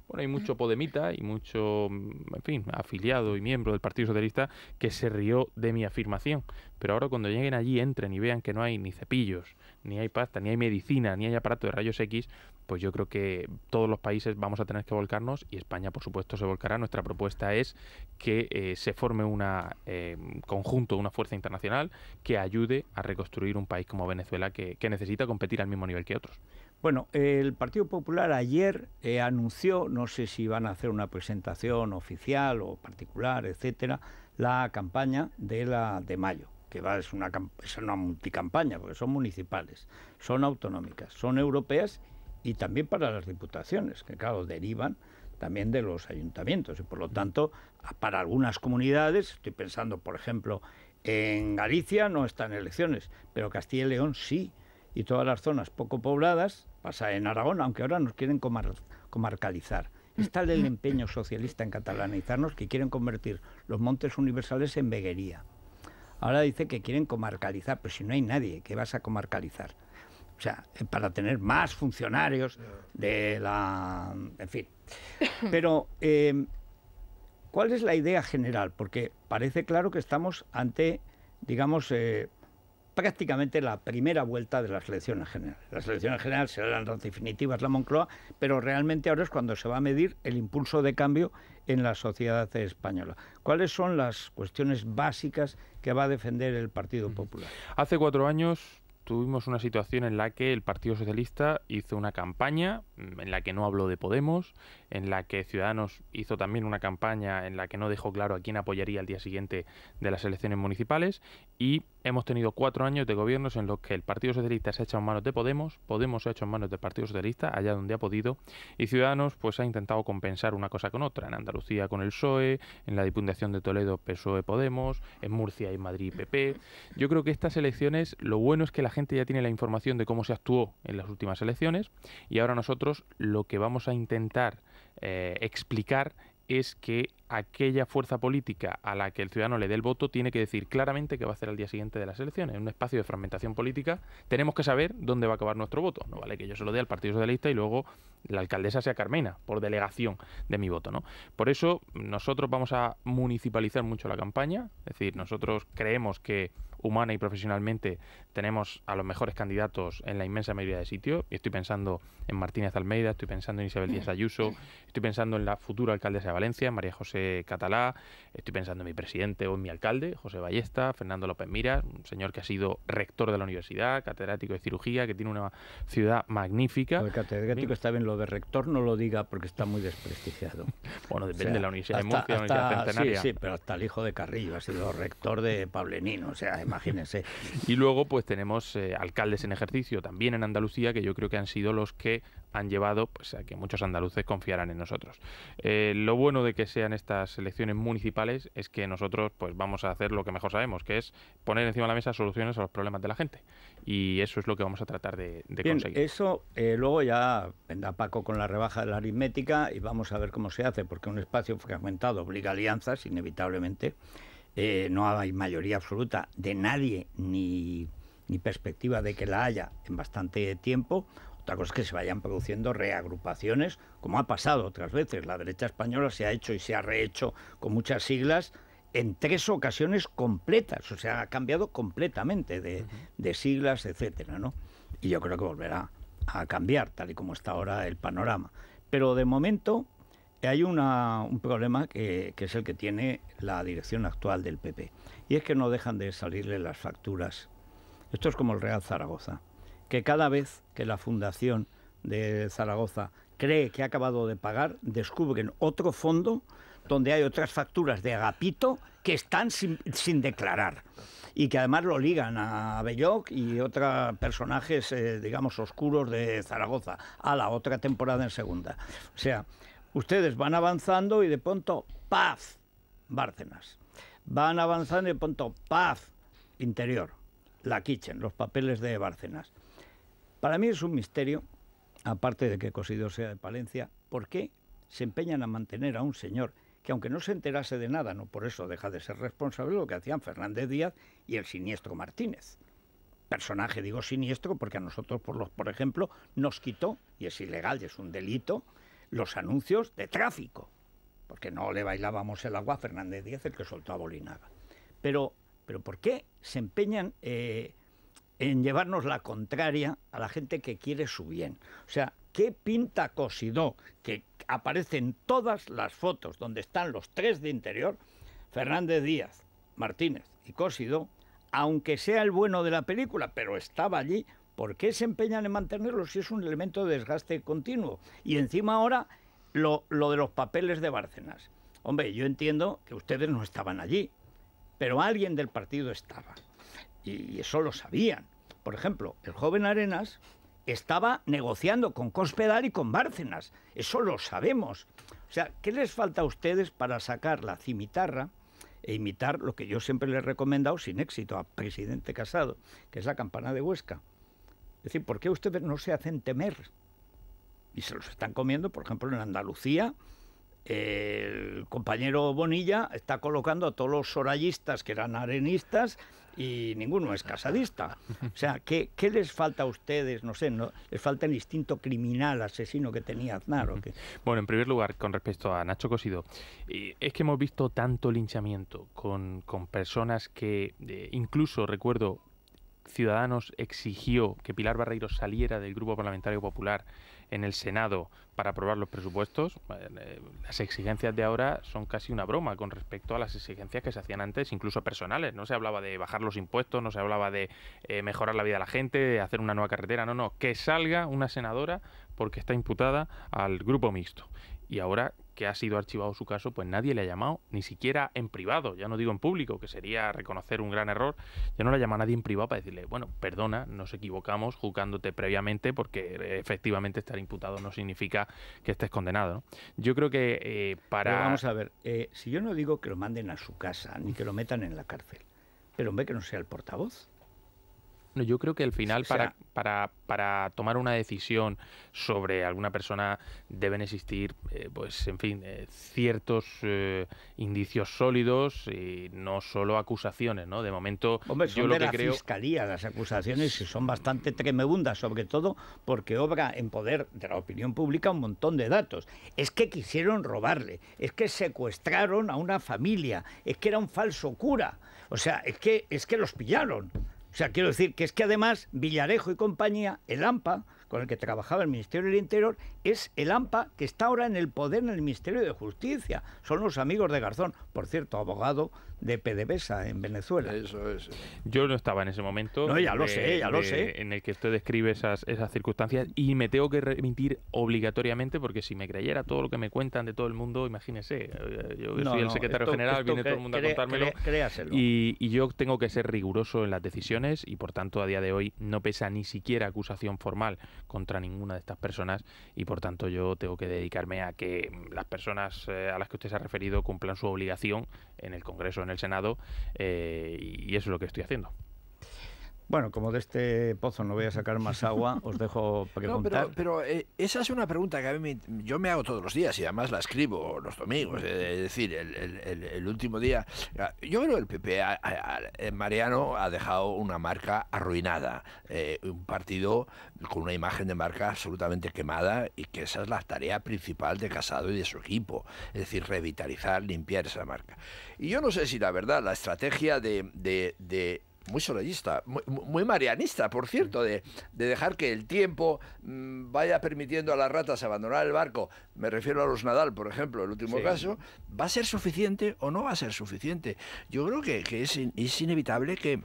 Bueno, hay mucho podemita y mucho en fin, afiliado y miembro del Partido Socialista, que se rió de mi afirmación. Pero ahora cuando lleguen allí, entren y vean que no hay ni cepillos, ni hay pasta, ni hay medicina, ni hay aparato de rayos X, pues yo creo que todos los países vamos a tener que volcarnos y España, por supuesto, se volcará. Nuestra propuesta es que eh, se forme un eh, conjunto, una fuerza internacional que ayude a reconstruir un país como Venezuela que necesita competir al mismo nivel que otros. Bueno, el Partido Popular ayer eh, anunció, no sé si van a hacer una presentación oficial o particular, etcétera, la campaña de la de mayo, que va es una es una multicampaña porque son municipales, son autonómicas, son europeas y también para las diputaciones, que claro, derivan también de los ayuntamientos y por lo tanto para algunas comunidades, estoy pensando por ejemplo en Galicia no están elecciones, pero Castilla y León sí y todas las zonas poco pobladas pasa en Aragón, aunque ahora nos quieren comarcalizar. Mm. Está el empeño socialista en catalanizarnos que quieren convertir los montes universales en veguería. Ahora dice que quieren comarcalizar, pero si no hay nadie, ¿qué vas a comarcalizar? O sea, eh, para tener más funcionarios de la... En fin. Pero, eh, ¿cuál es la idea general? Porque parece claro que estamos ante, digamos, eh, prácticamente la primera vuelta de las elecciones generales. Las elecciones generales serán las definitivas la Moncloa, pero realmente ahora es cuando se va a medir el impulso de cambio en la sociedad española. ¿Cuáles son las cuestiones básicas que va a defender el Partido Popular? Hace cuatro años tuvimos una situación en la que el Partido Socialista hizo una campaña en la que no habló de Podemos, en la que Ciudadanos hizo también una campaña en la que no dejó claro a quién apoyaría al día siguiente de las elecciones municipales y hemos tenido cuatro años de gobiernos en los que el Partido Socialista se ha hecho en manos de Podemos, Podemos se ha hecho en manos del Partido Socialista allá donde ha podido y Ciudadanos pues ha intentado compensar una cosa con otra, en Andalucía con el PSOE, en la Diputación de Toledo PSOE Podemos, en Murcia y Madrid PP. Yo creo que estas elecciones lo bueno es que la gente ya tiene la información de cómo se actuó en las últimas elecciones y ahora nosotros lo que vamos a intentar eh, explicar es que aquella fuerza política a la que el ciudadano le dé el voto tiene que decir claramente qué va a hacer al día siguiente de las elecciones. En un espacio de fragmentación política tenemos que saber dónde va a acabar nuestro voto. No vale que yo se lo dé al Partido Socialista y luego la alcaldesa sea Carmena, por delegación de mi voto. Por eso nosotros vamos a municipalizar mucho la campaña. Es decir, nosotros creemos que humana y profesionalmente tenemos a los mejores candidatos en la inmensa mayoría de sitios. Y estoy pensando en Martínez Almeida, estoy pensando en Isabel Díaz Ayuso, estoy pensando en la futura alcaldesa de Valencia, María José catalá, estoy pensando en mi presidente o en mi alcalde, José Ballesta, Fernando López Miras, un señor que ha sido rector de la universidad, catedrático de cirugía, que tiene una ciudad magnífica. El catedrático está bien, lo de rector no lo diga porque está muy desprestigiado. bueno, depende de la Universidad de Murcia, la Universidad Centenaria. Sí, sí, pero hasta el hijo de Carrillo ha sido rector de Pablenino, o sea, imagínense. y luego pues tenemos eh, alcaldes en ejercicio también en Andalucía que yo creo que han sido los que han llevado pues, a que muchos andaluces confiaran en nosotros. Eh, lo bueno de que sean estas elecciones municipales es que nosotros pues, vamos a hacer lo que mejor sabemos, que es poner encima de la mesa soluciones a los problemas de la gente. Y eso es lo que vamos a tratar de, conseguir. Eso eh, luego ya vendrá Paco con la rebaja de la aritmética y vamos a ver cómo se hace, porque un espacio fragmentado obliga alianzas, inevitablemente. Eh, no hay mayoría absoluta de nadie ni, ni perspectiva de que la haya en bastante tiempo otra cosa es que se vayan produciendo reagrupaciones, como ha pasado otras veces. La derecha española se ha hecho y se ha rehecho con muchas siglas en tres ocasiones completas, o sea, ha cambiado completamente de, siglas, etcétera, ¿no? Y yo creo que volverá a cambiar, tal y como está ahora el panorama. Pero de momento hay un problema que, es el que tiene la dirección actual del PP, y es que no dejan de salirle las facturas. Esto es como el Real Zaragoza que cada vez que la Fundación de Zaragoza cree que ha acabado de pagar, descubren otro fondo donde hay otras facturas de Agapito que están sin, declarar y que además lo ligan a Belloc y otros personajes, eh, digamos, oscuros de Zaragoza, a la otra temporada en segunda. O sea, ustedes van avanzando y de pronto, paz, Bárcenas. Van avanzando y de pronto, ¡paf! Interior, la kitchen, los papeles de Bárcenas. Para mí es un misterio, aparte de que Cosido sea de Palencia, por qué se empeñan a mantener a un señor que aunque no se enterase de nada, no por eso deja de ser responsable lo que hacían Fernández Díaz y el siniestro Martínez. Personaje, digo siniestro, porque a nosotros, por, ejemplo, nos quitó, y es ilegal y es un delito, los anuncios de tráfico, porque no le bailábamos el agua a Fernández Díaz, el que soltó a Bolinaga. Pero, pero ¿por qué se empeñan eh, en llevarnos la contraria a la gente que quiere su bien. O sea, ¿qué pinta Cosidó, que aparece en todas las fotos donde están los tres de interior, Fernández Díaz, Martínez y Cosidó, aunque sea el bueno de la película, pero estaba allí, ¿por qué se empeñan en mantenerlo si es un elemento de desgaste continuo? Y encima ahora lo, lo de los papeles de Bárcenas. Hombre, yo entiendo que ustedes no estaban allí, pero alguien del partido estaba y eso lo sabían. Por ejemplo, el joven Arenas estaba negociando con Cospedal y con Bárcenas. Eso lo sabemos. O sea, ¿qué les falta a ustedes para sacar la cimitarra e imitar lo que yo siempre les he recomendado sin éxito a presidente Casado, que es la campana de Huesca? Es decir, ¿por qué ustedes no se hacen temer? Y se los están comiendo, por ejemplo, en Andalucía. El compañero Bonilla está colocando a todos los sorayistas que eran arenistas y ninguno es casadista. O sea, ¿qué, les falta a ustedes? No sé, ¿no? ¿les falta el instinto criminal asesino que tenía Aznar? Bueno, en primer lugar, con respecto a Nacho Cosido, es que hemos visto tanto linchamiento con, personas que incluso, recuerdo, Ciudadanos exigió que Pilar Barreiro saliera del Grupo Parlamentario Popular en el Senado para aprobar los presupuestos, eh, las exigencias de ahora son casi una broma con respecto a las exigencias que se hacían antes, incluso personales. No se hablaba de bajar los impuestos, no se hablaba de eh, mejorar la vida de la gente, de hacer una nueva carretera, no, no, que salga una senadora porque está imputada al grupo mixto y ahora que ha sido archivado su caso, pues nadie le ha llamado, ni siquiera en privado, ya no digo en público, que sería reconocer un gran error, ya no le llama nadie en privado para decirle, bueno, perdona, nos equivocamos juzgándote previamente porque eh, efectivamente estar imputado no significa que estés condenado. Yo creo que eh, para... vamos a ver, eh, si yo no digo que lo manden a su casa, ni que lo metan en la cárcel, pero ve que no sea el portavoz. Yo creo que al final, para, para, para, tomar una decisión sobre alguna persona, deben existir, eh, pues, en fin, eh, ciertos eh, indicios sólidos y no solo acusaciones, ¿no? De momento, Hombre, yo de la fiscalía las acusaciones son bastante tremebundas, sobre todo porque obra en poder de la opinión pública un montón de datos. Es que quisieron robarle, es que secuestraron a una familia, es que era un falso cura. O sea, es que, es que los pillaron. O sea, quiero decir que es que además Villarejo y compañía, el AMPA, con el que trabajaba el Ministerio del Interior, es el AMPA que está ahora en el poder en el Ministerio de Justicia. Son los amigos de Garzón, por cierto, abogado de PDVSA en Venezuela. Yo no estaba en ese momento. ya lo sé, ya lo sé. En el que usted describe esas, circunstancias y me tengo que remitir obligatoriamente porque si me creyera todo lo que me cuentan de todo el mundo, imagínese, eh, yo soy el secretario general, viene todo el mundo a contármelo. Y, yo tengo que ser riguroso en las decisiones y por tanto a día de hoy no pesa ni siquiera acusación formal contra ninguna de estas personas y por tanto yo tengo que dedicarme a que las personas eh, a las que usted se ha referido cumplan su obligación en el Congreso, en el Senado eh, y eso es lo que estoy haciendo. Bueno, como de este pozo no voy a sacar más agua, os dejo preguntar. No, pero, eh, esa es una pregunta que a yo me hago todos los días y además la escribo los domingos. Eh, es decir, el, último día. Ah, yo creo que el PP, eh, Mariano, ha dejado una marca arruinada. un partido con una imagen de marca absolutamente quemada y que esa es la tarea principal de Casado y de su equipo. Es decir, revitalizar, limpiar esa marca. Y yo no sé si la verdad, la estrategia de muy soleyista, muy, marianista, por cierto, de, dejar que el tiempo mm, vaya permitiendo a las ratas abandonar el barco. Me refiero a los Nadal, por ejemplo, el último caso. ¿Va a ser suficiente o no va a ser suficiente? Yo creo que, es inevitable que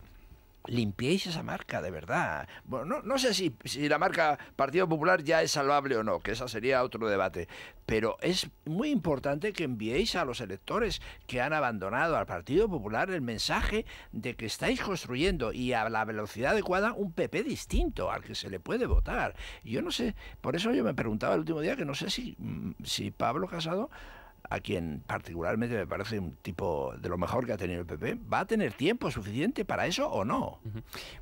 limpiéis esa marca, de verdad. Bueno, no, sé si, la marca Partido Popular ya es salvable o no, que ese sería otro debate, pero es muy importante que enviéis a los electores que han abandonado al Partido Popular el mensaje de que estáis construyendo y a la velocidad adecuada un PP distinto al que se le puede votar. Yo no sé, por eso yo me preguntaba el último día que no sé si, mm, si Pablo Casado a quien particularmente me parece un tipo de lo mejor que ha tenido el PP, ¿va a tener tiempo suficiente para eso o no?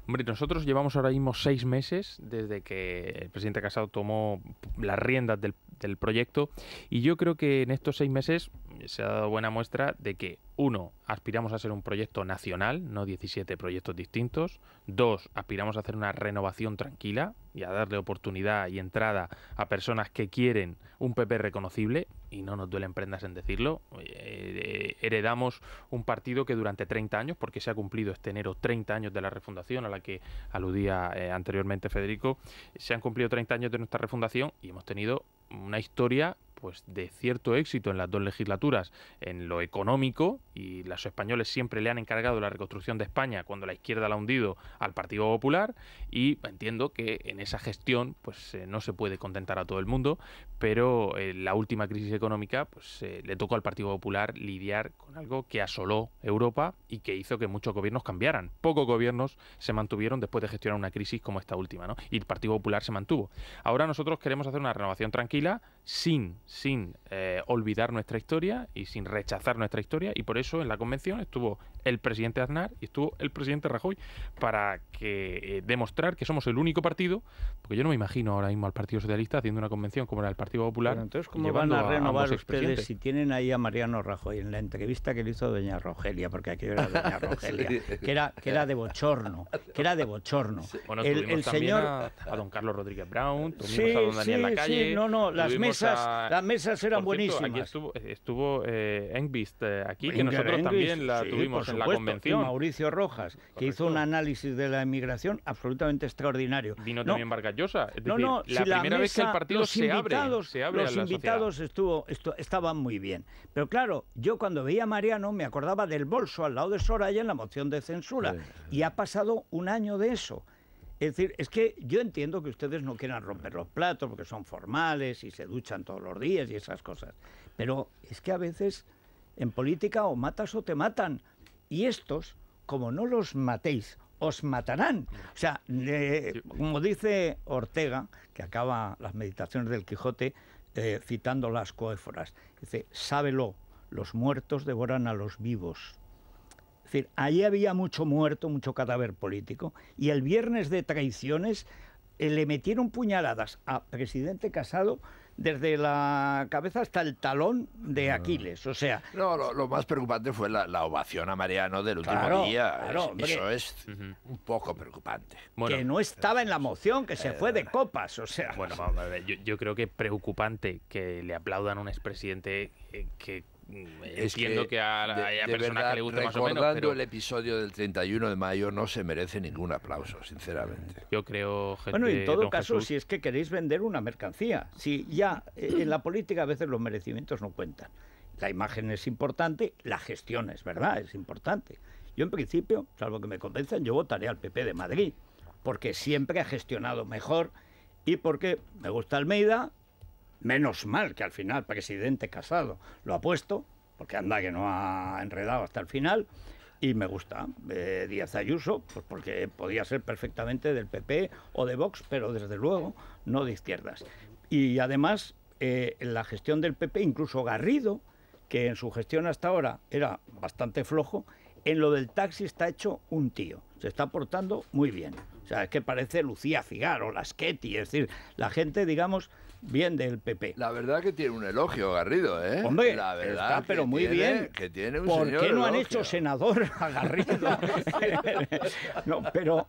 Hombre, nosotros llevamos ahora mismo seis meses desde que el presidente Casado tomó las riendas del, del proyecto y yo creo que en estos seis meses se ha dado buena muestra de que, uno, aspiramos a ser un proyecto nacional, no 17 proyectos distintos, dos, aspiramos a hacer una renovación tranquila, y a darle oportunidad y entrada a personas que quieren un PP reconocible, y no nos duelen prendas en decirlo, eh, eh, heredamos un partido que durante 30 años, porque se ha cumplido este enero 30 años de la refundación a la que aludía eh, anteriormente Federico, se han cumplido 30 años de nuestra refundación y hemos tenido una historia pues de cierto éxito en las dos legislaturas en lo económico y los españoles siempre le han encargado la reconstrucción de España cuando la izquierda la ha hundido al Partido Popular y entiendo que en esa gestión pues eh, no se puede contentar a todo el mundo pero eh, la última crisis económica pues eh, le tocó al Partido Popular lidiar con algo que asoló Europa y que hizo que muchos gobiernos cambiaran pocos gobiernos se mantuvieron después de gestionar una crisis como esta última ¿no? y el Partido Popular se mantuvo ahora nosotros queremos hacer una renovación tranquila sin, sin eh, olvidar nuestra historia y sin rechazar nuestra historia. Y por eso en la convención estuvo el presidente Aznar y estuvo el presidente Rajoy para que eh, demostrar que somos el único partido, porque yo no me imagino ahora mismo al Partido Socialista haciendo una convención como era el Partido Popular. ¿cómo van a renovar ustedes si tienen ahí a Mariano Rajoy en la entrevista que le hizo doña Rogelia, porque aquí era doña Rogelia, que, era, que era de bochorno, que era de bochorno. el, señor a, don Carlos Rodríguez Brown, sí, a don Daniel no, no, las mesas, las mesas eran buenísimas. estuvo, eh, estuvo eh, aquí, que nosotros también la tuvimos la convención. Mauricio Rojas, que hizo un análisis de la emigración absolutamente extraordinario. Vino también Vargas no, no, la primera vez que el partido se abre, se Los invitados estuvo, estaban muy bien. Pero claro, yo cuando veía a Mariano me acordaba del bolso al lado de Soraya en la moción de censura. Y ha pasado un año de eso. Es decir, es que yo entiendo que ustedes no quieran romper los platos porque son formales y se duchan todos los días y esas cosas. Pero es que a veces en política o matas o te matan. Y estos, como no los matéis, os matarán. O sea, como dice Ortega, que acaba las meditaciones del Quijote eh, citando las coéforas, dice, sábelo, los muertos devoran a los vivos. Es decir, allí había mucho muerto, mucho cadáver político, y el viernes de traiciones eh, le metieron puñaladas a presidente Casado desde la cabeza hasta el talón de ah. Aquiles. O sea. No, lo, más preocupante fue la, ovación a Mariano del último día. eso es un poco preocupante. que no eh, estaba en la moción, que se eh, fue de copas. O sea. Bueno, yo, creo que es preocupante que le aplaudan a un expresidente eh, que es entiendo que, de, haya personas verdad, que más el episodio del 31 de mayo no se merece ningún aplauso, sinceramente. Yo creo, Bueno, en todo caso, si es que queréis vender una mercancía, si ya eh, en la política a veces los merecimientos no cuentan. La imagen es importante, la gestión es verdad, es importante. Yo en principio, salvo que me convenzan, yo votaré al PP de Madrid, porque siempre ha gestionado mejor y porque me gusta Almeida, Menos mal que al final presidente Casado lo ha puesto, porque anda que no ha enredado hasta el final. Y me gusta eh, Díaz Ayuso, pues porque podía ser perfectamente del PP o de Vox, pero desde luego no de izquierdas. Y además, eh, la gestión del PP, incluso Garrido, que en su gestión hasta ahora era bastante flojo, en lo del taxi está hecho un tío. Se está portando muy bien. O sea, es que parece Lucía Figaro, Lasqueti, es decir, la gente, digamos, bien del PP. La verdad que tiene un elogio, Garrido, ¿eh? la verdad pero muy bien. ¿Por qué no han hecho senador a Garrido? no, pero,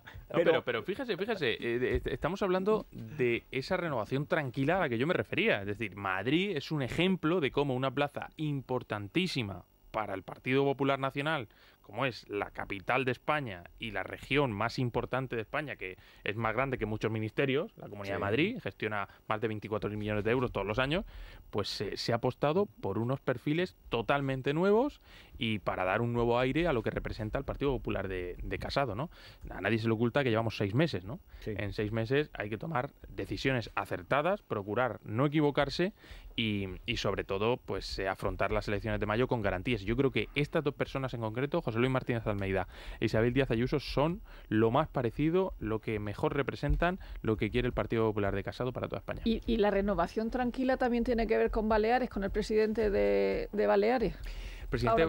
pero... fíjese, fíjese, eh, estamos hablando de esa renovación tranquila a la que yo me refería. Es decir, Madrid es un ejemplo de cómo una plaza importantísima para el Partido Popular Nacional, como es la capital de España y la región más importante de España, que es más grande que muchos ministerios, la Comunidad de Madrid gestiona más de 24 millones de euros todos los años, pues eh, se ha apostado por unos perfiles totalmente nuevos y para dar un nuevo aire a lo que representa el Partido Popular de, Casado, ¿no? A nadie se le oculta que llevamos seis meses, ¿no? En seis meses hay que tomar decisiones acertadas, procurar no equivocarse y, sobre todo, pues eh, afrontar las elecciones de mayo con garantías. Yo creo que estas dos personas en concreto, José Luis Martínez Almeida e Isabel Díaz Ayuso, son lo más parecido, lo que mejor representan lo que quiere el Partido Popular de Casado para toda España. Y, la renovación tranquila también tiene que ver con Baleares, con el presidente de Baleares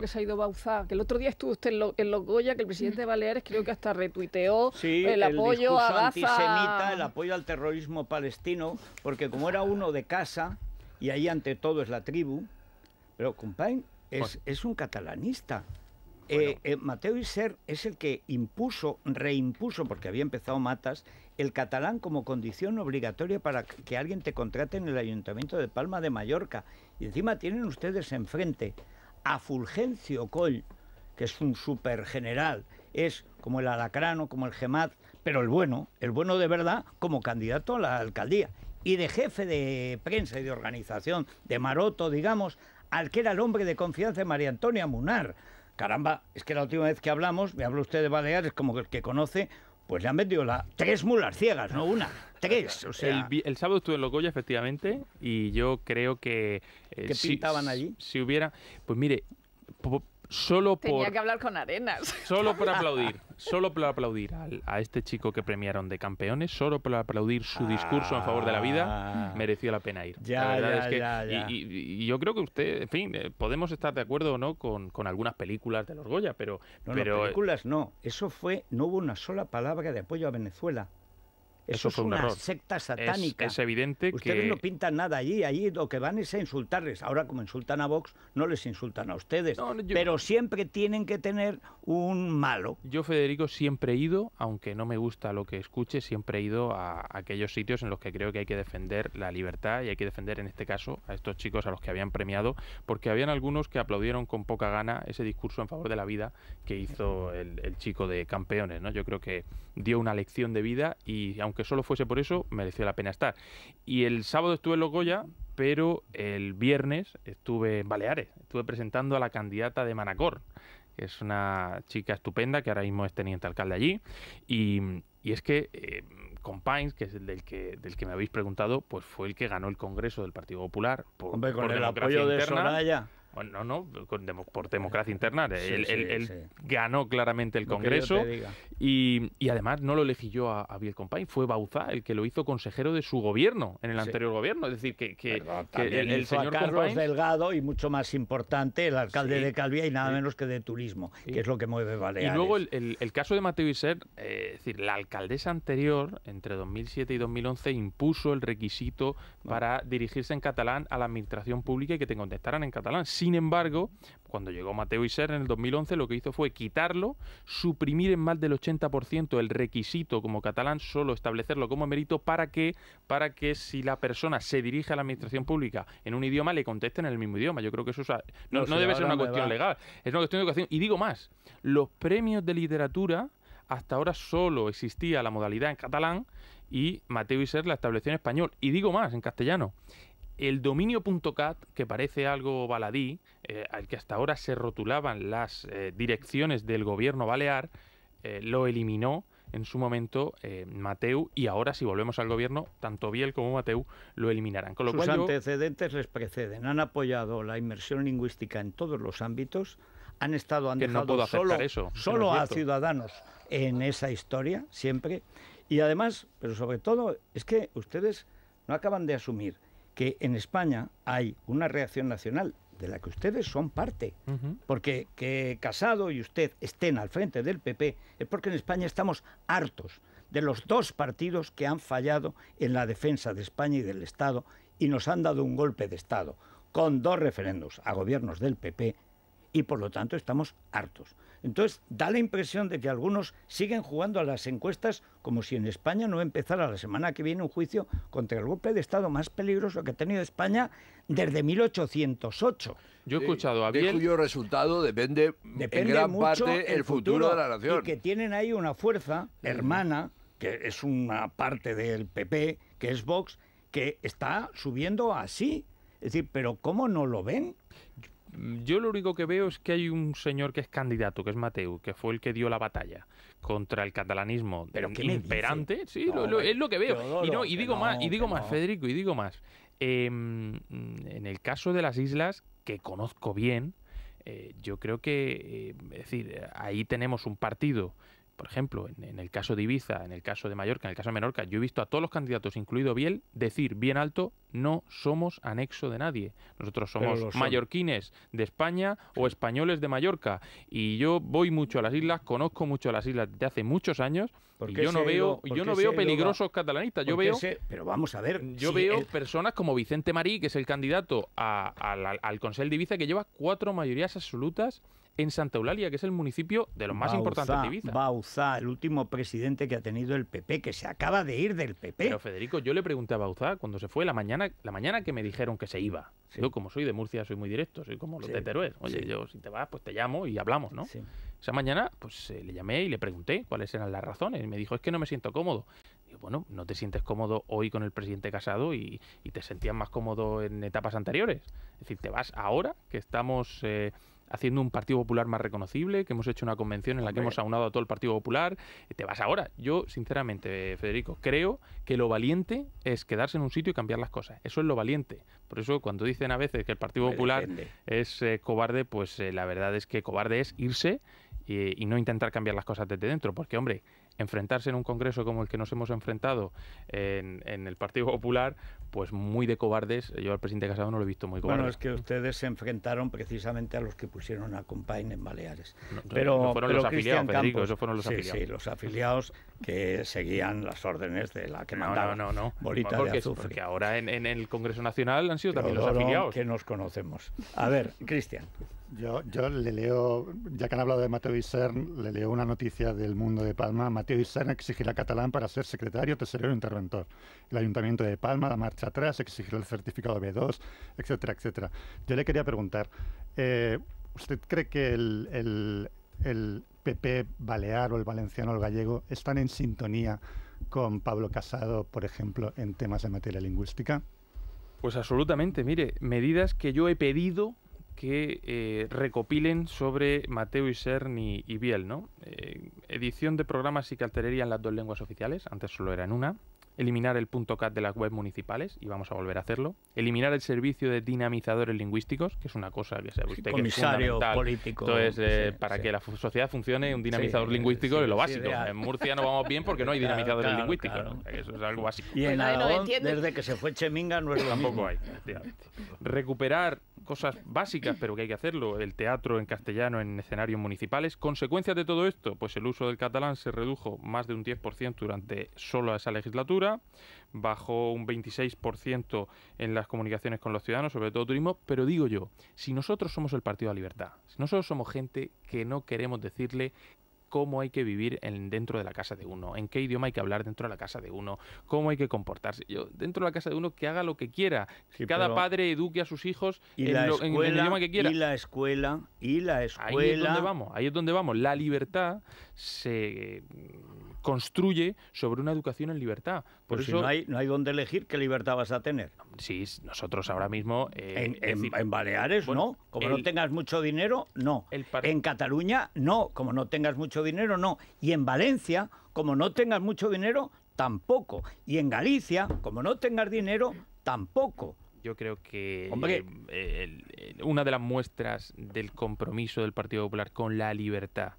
que se ha ido Bauzá, que el otro día estuvo usted en, los Goya, que el presidente de Baleares creo que hasta retuiteó el, apoyo a Gaza. antisemita, el apoyo al terrorismo palestino, porque como era uno de casa, y ahí ante todo es la tribu, pero compañero, es, es un catalanista. Eh, eh, Mateo Iser es el que impuso, reimpuso, porque había empezado Matas, el catalán como condición obligatoria para que alguien te contrate en el Ayuntamiento de Palma de Mallorca. Y encima tienen ustedes enfrente a Fulgencio Coll, que es un supergeneral, es como el alacrano, como el gemat, pero el bueno, el bueno de verdad, como candidato a la alcaldía. Y de jefe de prensa y de organización, de maroto, digamos, al que era el hombre de confianza de María Antonia Munar. Caramba, es que la última vez que hablamos, me habla usted de Baleares como el que conoce pues le han vendido tres mulas ciegas, no una. Tres, El, sábado estuve en Locoya, efectivamente, y yo creo que. Eh, pintaban allí? Si hubiera. Pues mire, solo Tenía por... que hablar con Arenas. Solo por aplaudir, solo por aplaudir a este chico que premiaron de campeones, solo por aplaudir su ah. discurso en favor de la vida, mereció la pena ir. Y, yo creo que usted, en fin, eh, podemos estar de acuerdo o no con, algunas películas de los Goya, pero... No, eh, películas no, eso fue, no hubo una sola palabra de apoyo a Venezuela. Eso, es una secta satánica. Es, evidente que... Ustedes no pintan nada allí. Allí lo que van es a insultarles. Ahora, como insultan a Vox, no les insultan a ustedes. Pero siempre tienen que tener un malo. Yo, Federico, siempre he ido, aunque no me gusta lo que escuche, siempre he ido a aquellos sitios en los que creo que hay que defender la libertad y hay que defender, en este caso, a estos chicos a los que habían premiado, porque habían algunos que aplaudieron con poca gana ese discurso en favor de la vida que hizo el, chico de campeones. ¿no? Yo creo que dio una lección de vida y, aunque que solo fuese por eso, mereció la pena estar. Y el sábado estuve en Logoya, pero el viernes estuve en Baleares, estuve presentando a la candidata de Manacor, que es una chica estupenda que ahora mismo es teniente alcalde allí. Y, es que eh, que es el del que, del que me habéis preguntado, pues fue el que ganó el Congreso del Partido Popular por, el apoyo de Soraya. Bueno, no, con, por democracia eh, interna. él, ganó claramente el Congreso. Y, además no lo elegí a, a Compain, fue Bauza el que lo hizo consejero de su gobierno, en el anterior gobierno. Es decir, que, el, señor Carlos Delgado y mucho más importante, el alcalde de Calvía y nada menos que de turismo, que es lo que mueve Baleares. Y luego el, caso de Mateo Iser, eh, es decir, la alcaldesa anterior, entre 2007 y 2011, impuso el requisito ah. para dirigirse en catalán a la administración pública y que te contestaran en catalán. Sin embargo, cuando llegó Mateo Iser en el 2011, lo que hizo fue quitarlo, suprimir en más del 80% el requisito como catalán, solo establecerlo como mérito para que, para que si la persona se dirige a la administración pública en un idioma, le contesten en el mismo idioma. Yo creo que eso no, debe ser una cuestión legal, es una cuestión de educación. Y digo más, los premios de literatura hasta ahora solo existía la modalidad en catalán y Mateo Iser la estableció en español. Y digo más, en castellano. El dominio.cat, que parece algo baladí, eh, al que hasta ahora se rotulaban las eh, direcciones del gobierno balear, eh, lo eliminó en su momento Mateu y ahora si volvemos al gobierno, tanto Biel como Mateu lo eliminarán. Con Sus antecedentes les preceden, han apoyado la inmersión lingüística en todos los ámbitos, han estado han dejado eso, solo a ciudadanos en esa historia siempre y además, pero sobre todo es que ustedes no acaban de asumir que en España hay una reacción nacional de la que ustedes son parte. Porque que Casado y usted estén al frente del PP es porque en España estamos hartos de los dos partidos que han fallado en la defensa de España y del Estado y nos han dado un golpe de Estado con dos referendos a gobiernos del PP y por lo tanto estamos hartos. Entonces, da la impresión de que algunos siguen jugando a las encuestas como si en España no empezara la semana que viene un juicio contra el golpe de Estado más peligroso que ha tenido España desde 1808. Yo he escuchado a cuyo resultado depende, en gran parte el futuro, futuro, de la nación. Y que tienen ahí una fuerza hermana, que es una parte del PP, que es Vox, que está subiendo así. Es decir, pero ¿cómo no lo ven? Yo lo único que veo es que hay un señor que es candidato, que es Mateu, que fue el que dio la batalla contra el catalanismo ¿Pero imperante. Sí, lo, es lo que veo. y, no, digo más, y digo más, Federico, y digo más. Em, en el caso de las islas, que conozco bien, eh, yo creo que, eh, decir, ahí tenemos un partido por ejemplo, en, el caso de Ibiza, en el caso de Mallorca, en el caso de Menorca, yo he visto a todos los candidatos, incluido Biel, decir bien alto, no somos anexo de nadie. Nosotros somos mallorquines de España o españoles de Mallorca. Y yo voy mucho a las islas, conozco mucho a las islas desde hace muchos años. Y yo no veo, yo no veo peligrosos catalanistas. Yo veo, pero vamos a ver. Yo veo personas como Vicente Marí, que es el candidato al Consejo de Ibiza, que lleva cuatro mayorías absolutas en Santa Eulalia, que es el municipio de los más importantes de Ibiza. Bauzá, el último presidente que ha tenido el PP, que se acaba de ir del PP. Pero Federico, yo le pregunté a Bauzá cuando se fue la mañana, la mañana que me dijeron que se iba. Yo, como soy de Murcia, soy muy directo, soy como los de Teruel. Oye, yo si te vas, pues te llamo y hablamos, ¿no? Esa mañana, pues eh, le llamé y le pregunté cuáles eran las razones. Y me dijo, es que no me siento cómodo. Digo, bueno, no te sientes cómodo hoy con el presidente casado y, te sentías más cómodo en etapas anteriores. Es decir, te vas ahora que estamos. Eh, haciendo un Partido Popular más reconocible, que hemos hecho una convención en la que hemos aunado a todo el Partido Popular. Eh, te vas ahora. Yo, sinceramente, Federico, creo que lo valiente es quedarse en un sitio y cambiar las cosas. Eso es lo valiente. Por eso, cuando dicen a veces que el Partido Popular es eh, cobarde, pues eh, la verdad es que cobarde es irse y no intentar cambiar las cosas desde dentro, porque hombre, enfrentarse en un congreso como el que nos hemos enfrentado en, el Partido Popular, pues muy de cobardes. Yo al presidente Casado no lo he visto muy cobarde. Bueno, es que ustedes se enfrentaron precisamente a los que pusieron a Compain en Baleares. pero, fueron los afiliados, esos fueron los afiliados. Sí, los afiliados que seguían las órdenes de la que no, no, no. bolita de azufre. Porque ahora en, el Congreso Nacional han sido también los afiliados. que nos conocemos. A ver, Cristian. Yo, le leo, ya que han hablado de Mateo Isern, le leo una noticia del Mundo de Palma. Mateo Isern exigirá a Catalán para ser secretario, tesorero e interventor. El Ayuntamiento de Palma da marcha atrás, exigirá el certificado B2, etcétera, etcétera. Yo le quería preguntar, eh, ¿usted cree que el, el PP balear o el valenciano o el gallego están en sintonía con Pablo Casado, por ejemplo, en temas de materia lingüística? Pues absolutamente, mire, medidas que yo he pedido que eh, recopilen sobre Mateo y Cern y Biel, ¿no? Eh, edición de programas y cartelería en las dos lenguas oficiales, antes solo era en una. Eliminar el punto .cat de las webs municipales, y vamos a volver a hacerlo. Eliminar el servicio de dinamizadores lingüísticos, que es una cosa que usted que es político. Entonces, eh, para que la sociedad funcione, un dinamizador lingüístico es lo básico. en Murcia no vamos bien porque no hay dinamizadores lingüísticos. Eso es algo básico. Pues y en desde que se fue Cheminga, no es Tampoco hay. Recuperar cosas básicas, pero que hay que hacerlo, el teatro en castellano en escenarios municipales. Consecuencias de todo esto, pues el uso del catalán se redujo más de un 10% durante solo esa legislatura, bajó un 26% en las comunicaciones con los ciudadanos, sobre todo turismo, pero digo yo, si nosotros somos el Partido de la Libertad, si nosotros somos gente que no queremos decirle cómo hay que vivir en, dentro de la casa de uno, en qué idioma hay que hablar dentro de la casa de uno, cómo hay que comportarse. Yo, dentro de la casa de uno, que haga lo que quiera. Que Cada padre eduque a sus hijos en, el idioma que quiera. Y la escuela, y la escuela. Ahí es donde vamos, ahí es donde vamos. La libertad se construye sobre una educación en libertad. Por eso no hay, no hay dónde elegir qué libertad vas a tener. Sí, nosotros ahora mismo... Eh, en, Baleares no, como no tengas mucho dinero, no. en Cataluña no, como no tengas mucho dinero, no. Y en Valencia, como no tengas mucho dinero, tampoco. Y en Galicia, como no tengas dinero, tampoco yo creo que una de las muestras del compromiso del Partido Popular con la libertad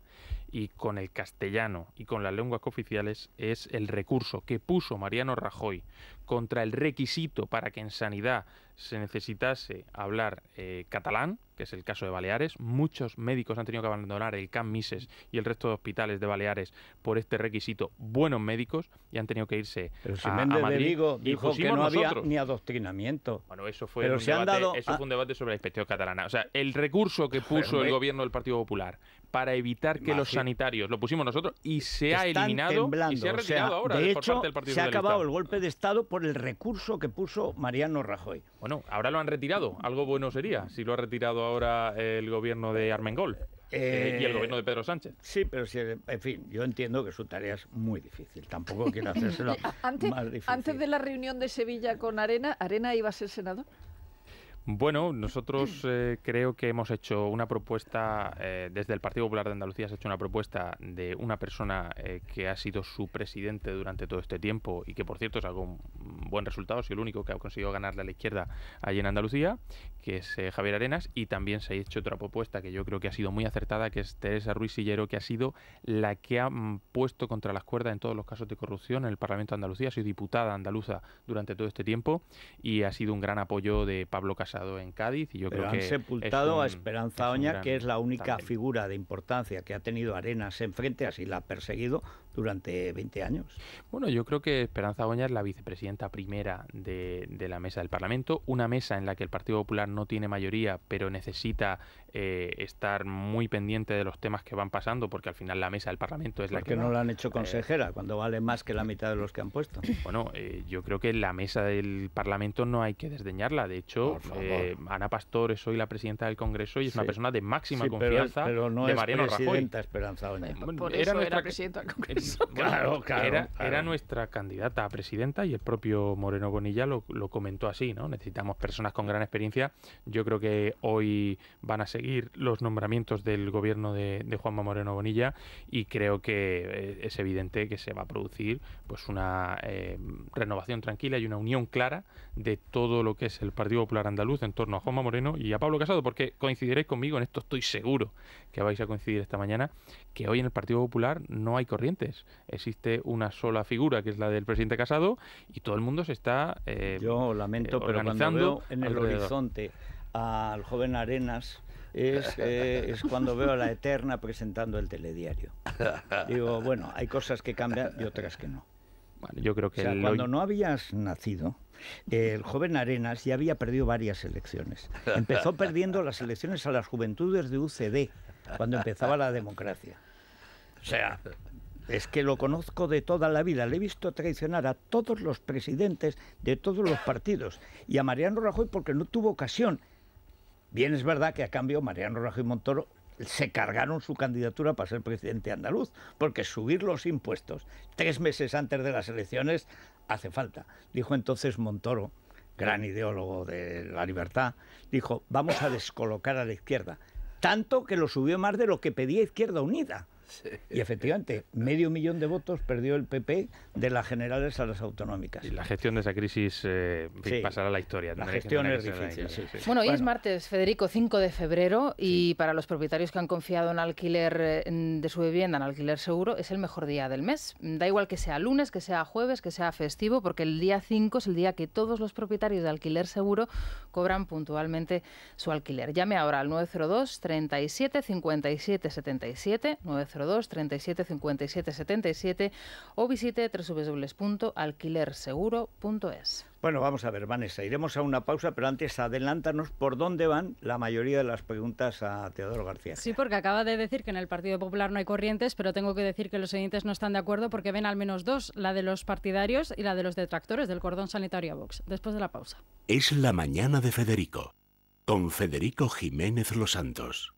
y con el castellano y con las lenguas oficiales es el recurso que puso Mariano Rajoy contra el requisito para que en sanidad se necesitase hablar eh, catalán, que es el caso de Baleares. Muchos médicos han tenido que abandonar el CAM Mises y el resto de hospitales de Baleares por este requisito. Buenos médicos y han tenido que irse a, Madrid. dijo que no había ni adoctrinamiento. Bueno, eso fue, un, debate, sobre la inspección catalana. O sea, el recurso que puso el gobierno del Partido Popular para evitar que los sanitarios lo pusimos nosotros y se ha eliminado y se ha retirado ahora de hecho, Partido Se ha acabado el golpe de Estado el recurso que puso Mariano Rajoy. Bueno, ahora lo han retirado. Algo bueno sería si lo ha retirado ahora el gobierno de Armengol. Eh, eh y el gobierno de Pedro Sánchez. Sí, pero sí, en fin, yo entiendo que su tarea es muy difícil. Tampoco quiero hacerse antes, más difícil. Antes de la reunión de Sevilla con Arena, ¿Arena iba a ser senador? Bueno, nosotros eh, creo que hemos hecho una propuesta, eh, desde el Partido Popular de Andalucía se ha hecho una propuesta de una persona eh, que ha sido su presidente durante todo este tiempo y que por cierto es un mm, buen resultado, si el único que ha conseguido ganarle a la izquierda allí en Andalucía, que es Javier Arenas, y también se ha hecho otra propuesta que yo creo que ha sido muy acertada, que es Teresa Ruiz Sillero, que ha sido la que ha mm, puesto contra las cuerdas en todos los casos de corrupción en el Parlamento de Andalucía, ha sido diputada andaluza durante todo este tiempo y ha sido un gran apoyo de Pablo Casado en Cádiz y yo Pero creo han sepultado a Esperanza Oña, que es la única figura de importancia que ha tenido Arenas enfrente, así la ha perseguido, durante 20 años. Bueno, yo creo que Esperanza Oña es la vicepresidenta primera de, la mesa del Parlamento, una mesa en la que el Partido Popular no tiene mayoría, pero necesita eh, estar muy pendiente de los temas que van pasando, porque al final la mesa del Parlamento es la que... no la han hecho eh, consejera, cuando vale más que la mitad de los que han puesto. Bueno, eh, yo creo que la mesa del Parlamento no hay que desdeñarla. De hecho, Ana Pastor es hoy la presidenta del Congreso y es una persona de máxima confianza pero, de Mariano Esperanza Oña. Por, eso era presidenta del Congreso. era, nuestra candidata a presidenta y el propio Moreno Bonilla lo, comentó así, ¿no? Necesitamos personas con gran experiencia. Yo creo que hoy van a seguir los nombramientos del gobierno de, Juanma Moreno Bonilla y creo que eh, es evidente que se va a producir pues una eh, renovación tranquila y una unión clara de todo lo que es el Partido Popular Andaluz en torno a Juanma Moreno y a Pablo Casado, porque coincidiréis conmigo, en esto estoy seguro, que vais a coincidir esta mañana, que hoy en el Partido Popular no hay corrientes. Existe una sola figura, que es la del presidente Casado, y todo el mundo se está eh, Yo lamento, pero cuando veo en el horizonte al joven Arenas, eh, es, cuando veo a la Eterna presentando el telediario. Digo, bueno, hay cosas que cambian y otras que no. yo creo que cuando no habías nacido, el joven Arenas ya había perdido varias elecciones. Empezó perdiendo las elecciones a las juventudes de UCD cuando empezaba la democracia. O sea, es que lo conozco de toda la vida, le he visto traicionar a todos los presidentes de todos los partidos y a Mariano Rajoy porque no tuvo ocasión. Bien es verdad que a cambio Mariano Rajoy Montoro se cargaron su candidatura para ser presidente andaluz, porque subir los impuestos tres meses antes de las elecciones hace falta. Dijo entonces Montoro, gran ideólogo de la libertad, dijo, vamos a descolocar a la izquierda tanto que lo subió más de lo que pedía Izquierda Unida. Y efectivamente, medio millón de votos perdió el PP de las generales a las autonómicas. Y la gestión de esa crisis eh, pasará a la historia. La gestión es difícil. bueno, hoy es martes, Federico, 5 de febrero, y para los propietarios que han confiado en alquiler de su vivienda, en alquiler seguro, es el mejor día del mes. Da igual que sea lunes, que sea jueves, que sea festivo, porque el día 5 es el día que todos los propietarios de alquiler seguro cobran puntualmente su alquiler. Llame ahora al 902 37 57 77 902 902 57 o visite www.alquilerseguro.es. Bueno, vamos a ver, Vanessa, iremos a una pausa, pero antes adelántanos por dónde van la mayoría de las preguntas a Teodoro García. Sí, porque acaba de decir que en el Partido Popular no hay corrientes, pero tengo que decir que los oyentes no están de acuerdo porque ven al menos dos, la de los partidarios y la de los detractores del cordón sanitario a Vox. Después de la pausa. Es la mañana de Federico, con Federico Jiménez Los Santos.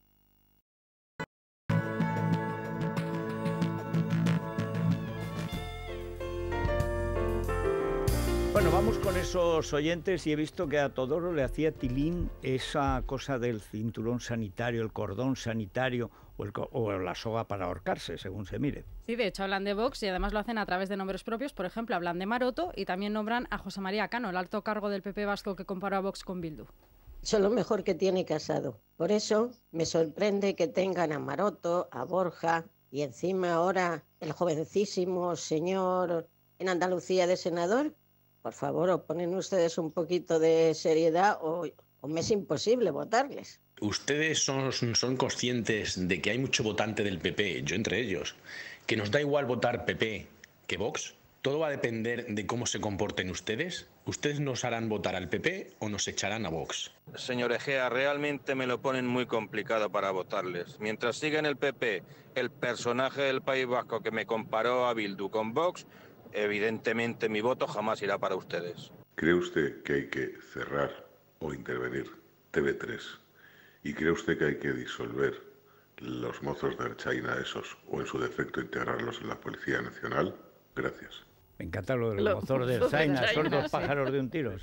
Bueno, vamos con esos oyentes y he visto que a Todoro le hacía tilín esa cosa del cinturón sanitario, el cordón sanitario o, la soga para ahorcarse, según se mire. Sí, de hecho hablan de Vox y además lo hacen a través de nombres propios. Por ejemplo, hablan de Maroto y también nombran a José María Cano, el alto cargo del PP vasco que comparó a Vox con Bildu. son es lo mejor que tiene Casado. Por eso me sorprende que tengan a Maroto, a Borja y encima ahora el jovencísimo señor en Andalucía de senador por favor, o ponen ustedes un poquito de seriedad o, me es imposible votarles. Ustedes son, son conscientes de que hay mucho votante del PP, yo entre ellos, que nos da igual votar PP que Vox. Todo va a depender de cómo se comporten ustedes. ¿Ustedes nos harán votar al PP o nos echarán a Vox? Señor Egea, realmente me lo ponen muy complicado para votarles. Mientras siga en el PP el personaje del País Vasco que me comparó a Bildu con Vox, evidentemente mi voto jamás irá para ustedes. ¿Cree usted que hay que cerrar o intervenir TV3? ¿Y cree usted que hay que disolver los mozos de Archaina esos o en su defecto integrarlos en la Policía Nacional? Gracias. Me encanta lo de los de Archaina, son dos pájaros de un tiro.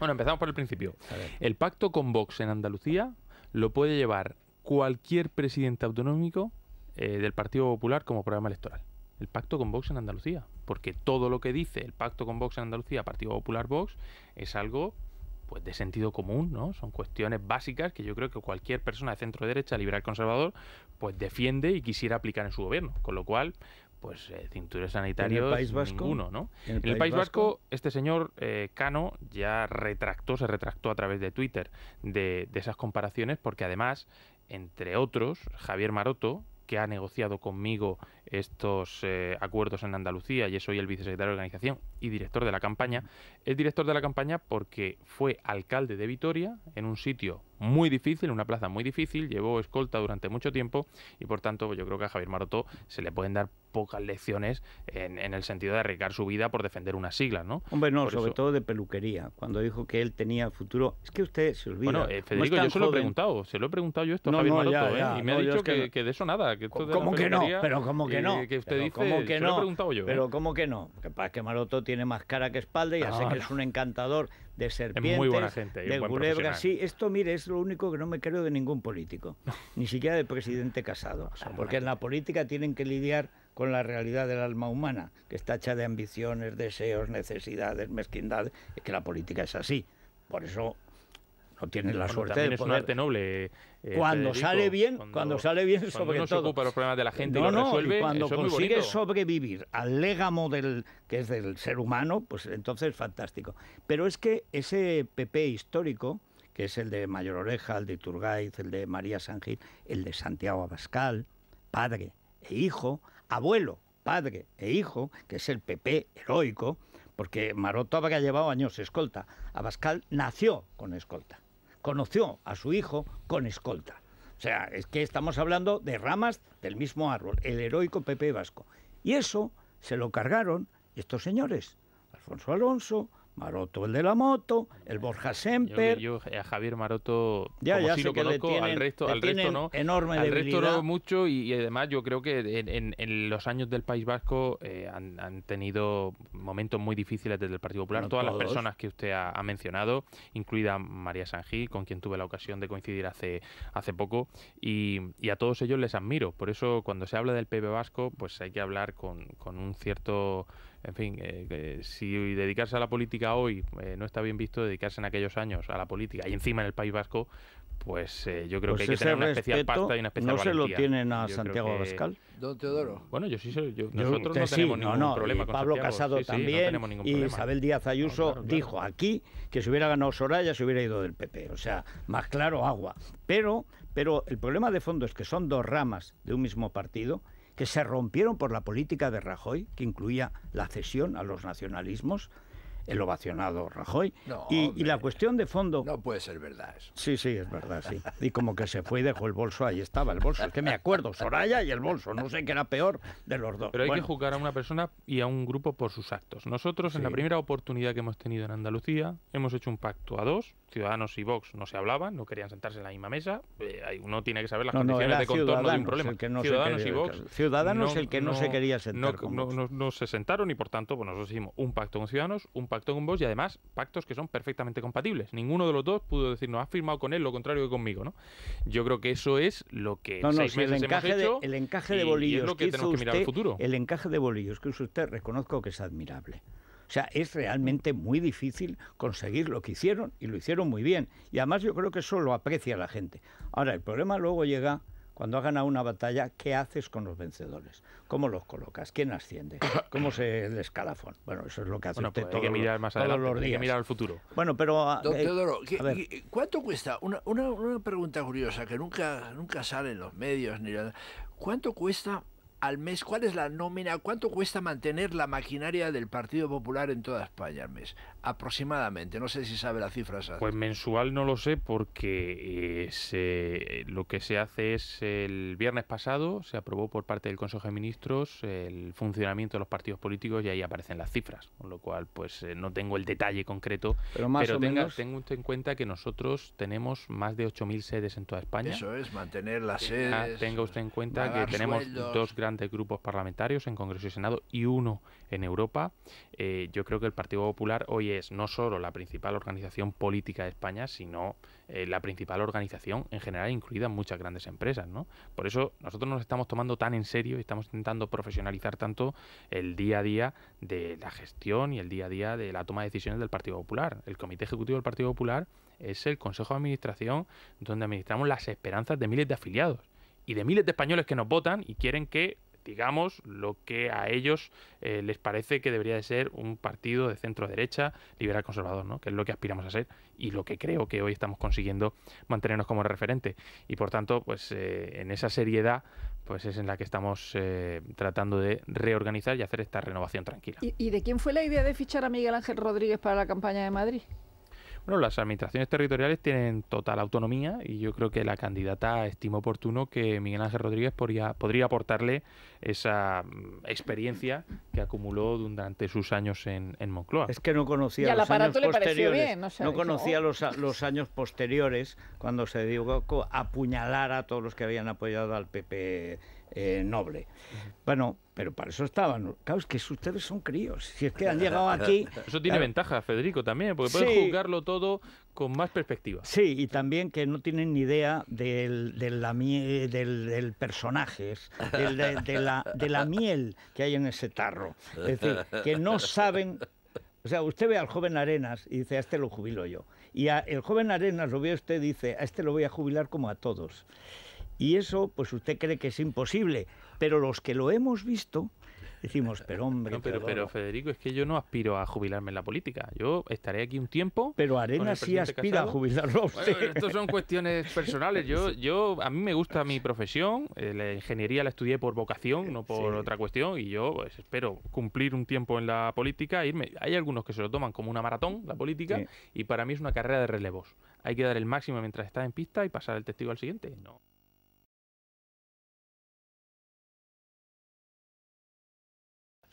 bueno, empezamos por el principio. El pacto con Vox en Andalucía lo puede llevar cualquier presidente autonómico eh, del Partido Popular como programa electoral el pacto con Vox en Andalucía, porque todo lo que dice el pacto con Vox en Andalucía, Partido Popular Vox, es algo pues de sentido común, ¿no? Son cuestiones básicas que yo creo que cualquier persona de centro derecha, liberal conservador, pues defiende y quisiera aplicar en su gobierno, con lo cual pues eh, cinturones sanitarios País Vasco? ninguno, ¿no? En el, País, Vasco, este señor eh, Cano ya retractó, se retractó a través de Twitter de esas comparaciones porque además, entre otros, Javier Maroto, que ha negociado conmigo estos eh, acuerdos en Andalucía y soy el vicesecretario de organización y director de la campaña. Es director de la campaña porque fue alcalde de Vitoria en un sitio muy difícil, en una plaza muy difícil, llevó escolta durante mucho tiempo y por tanto pues, yo creo que a Javier Maroto se le pueden dar pocas lecciones en, el sentido de arriesgar su vida por defender una sigla, ¿no? Hombre, no, sobre todo de peluquería, cuando dijo que él tenía futuro. Es que usted se olvida. Bueno, eh, Federico, yo se lo he preguntado, se lo he preguntado yo esto a Javier Maroto, ¿eh? y me ha dicho que, de eso nada. Que ¿Cómo que no? Pero ¿cómo que eh, no? que pero ¿cómo que no? Pero ¿cómo que no? Que que Maroto tiene más cara que espalda y ya sé que es un encantador de serpientes, muy buena gente, de curebra? Sí, esto, mire, es lo único que no me creo de ningún político, ni siquiera del presidente Casado, porque en la política tienen que lidiar con la realidad del alma humana, que está hecha de ambiciones, deseos, necesidades, mezquindades. Es que la política es así. Por eso no tiene la suerte de es noble. Eh, cuando sale bien, cuando, sale bien sobre se ocupa los problemas de la gente no, resuelve, no, cuando consigue sobrevivir al légamo del que es del ser humano, pues entonces es fantástico. Pero es que ese PP histórico que es el de Mayor Oreja, el de Turgaiz, el de María San el de Santiago Abascal, padre e hijo, abuelo, padre e hijo, que es el PP heroico, porque Maroto había llevado años escolta. Abascal nació con escolta, conoció a su hijo con escolta. O sea, es que estamos hablando de ramas del mismo árbol, el heroico PP Vasco. Y eso se lo cargaron estos señores, Alfonso Alonso, Maroto el de la moto, el Borja Semper. Yo, a Javier Maroto, ya, como lo conozco, al resto, al resto no. Enorme al resto no mucho y, además yo creo que en, los años del País Vasco eh, han, tenido momentos muy difíciles desde el Partido Popular. Todas las personas que usted ha, mencionado, incluida María Sanjí, con quien tuve la ocasión de coincidir hace, hace poco, y, a todos ellos les admiro. Por eso cuando se habla del PP Vasco, pues hay que hablar con, con un cierto en fin, eh, si dedicarse a la política hoy eh, no está bien visto, dedicarse en aquellos años a la política y encima en el País Vasco, pues eh, yo creo pues que hay que tener una especial pasta y una no se lo tienen a Santiago Abascal. Don Teodoro. Bueno, yo sí, yo, nosotros no, tenemos ningún problema con Santiago, Pablo Casado también y Isabel Díaz Ayuso dijo aquí que si hubiera ganado Soraya se hubiera ido del PP. O sea, más claro agua. Pero, pero el problema de fondo es que son dos ramas de un mismo partido que se rompieron por la política de Rajoy, que incluía la cesión a los nacionalismos, el ovacionado Rajoy. y, la cuestión de fondo... No puede ser verdad Sí, sí, es verdad, sí. Y como que se fue y dejó el bolso, ahí estaba el bolso. Es que me acuerdo, Soraya y el bolso, no sé qué era peor de los dos. Pero hay que juzgar a una persona y a un grupo por sus actos. Nosotros, en la primera oportunidad que hemos tenido en Andalucía, hemos hecho un pacto a dos. Ciudadanos y Vox no se hablaban, no querían sentarse en la misma mesa. Eh, uno tiene que saber las condiciones de contorno de un problema. Ciudadanos y Vox... Ciudadanos el que no, se quería sentar. No, se sentaron y, por tanto, pues nosotros hicimos un pacto con Ciudadanos, un pacto con vos y además pactos que son perfectamente compatibles. Ninguno de los dos pudo decir, no, ha firmado con él lo contrario que conmigo, ¿no? Yo creo que eso es lo que no, el encaje de, bolillos es que, tenemos que mirar futuro. El encaje de bolillos que usted, reconozco que es admirable. O sea, es realmente muy difícil conseguir lo que hicieron y lo hicieron muy bien. Y además yo creo que eso lo aprecia la gente. Ahora, el problema luego llega cuando has ganado una batalla, ¿qué haces con los vencedores? ¿Cómo los colocas? ¿Quién asciende? ¿Cómo se el escalafón? Bueno, eso es lo que hace pues hay que mirar más adelante, Hay que mirar al futuro. Bueno, pero... Ah, eh, Teodoro, ¿cuánto cuesta? Una, una, una, pregunta curiosa que nunca, nunca sale en los medios. ni ¿Cuánto cuesta al mes, ¿cuál es la nómina? ¿Cuánto cuesta mantener la maquinaria del Partido Popular en toda España al mes? aproximadamente? No sé si sabe la cifra Pues mensual no lo sé porque eh, lo que se hace es el viernes pasado se aprobó por parte del Consejo de Ministros el funcionamiento de los partidos políticos y ahí aparecen las cifras, con lo cual pues eh, no tengo el detalle concreto, pero, tenga, usted en cuenta que nosotros tenemos más de 8.000 sedes en toda España. Eso es, mantener las ah, sedes. Tenga usted en cuenta que tenemos dos grandes grupos parlamentarios en Congreso y Senado y uno en Europa. Eh, yo creo que el Partido Popular hoy es no solo la principal organización política de España, sino eh, la principal organización en general, incluida muchas grandes empresas. ¿no? Por eso nosotros nos estamos tomando tan en serio y estamos intentando profesionalizar tanto el día a día de la gestión y el día a día de la toma de decisiones del Partido Popular. El Comité Ejecutivo del Partido Popular es el Consejo de Administración donde administramos las esperanzas de miles de afiliados y de miles de españoles que nos votan y quieren que digamos, lo que a ellos eh, les parece que debería de ser un partido de centro derecha, liberal conservador, ¿no? que es lo que aspiramos a ser y lo que creo que hoy estamos consiguiendo mantenernos como referente. Y por tanto, pues eh, en esa seriedad pues es en la que estamos eh, tratando de reorganizar y hacer esta renovación tranquila. ¿Y de quién fue la idea de fichar a Miguel Ángel Rodríguez para la campaña de Madrid? las administraciones territoriales tienen total autonomía y yo creo que la candidata estima oportuno que Miguel Ángel Rodríguez podría, aportarle esa mm, experiencia que acumuló durante sus años en, Moncloa. Es que no conocía los años posteriores. no, conocía los, los años posteriores cuando se dio a apuñalar a todos los que habían apoyado al PP eh, noble. Bueno, pero para eso estaban. Claro, es que ustedes son críos. Si es que han llegado aquí. Eso tiene ventaja, Federico, también, porque pueden juzgarlo todo con más perspectiva. Sí, y también que no tienen ni idea del, la, personaje, de, la, de la miel que hay en ese tarro. Es decir, que no saben o sea, usted ve al joven Arenas y dice, a este lo jubilo yo. Y el joven Arenas lo ve usted y dice, a este lo voy a jubilar como a todos. Y eso, pues usted cree que es imposible, pero los que lo hemos visto, decimos, pero hombre. pero, Federico, es que yo no aspiro a jubilarme en la política. Yo estaré aquí un tiempo. Pero Arena sí aspira a jubilarlo. estos son cuestiones personales. Yo, yo, a mí me gusta mi profesión. Eh, la ingeniería la estudié por vocación, no por otra cuestión. Y yo pues, espero cumplir un tiempo en la política. E irme. Hay algunos que se lo toman como una maratón, la política, y para mí es una carrera de relevos. Hay que dar el máximo mientras estás en pista y pasar el testigo al siguiente. No.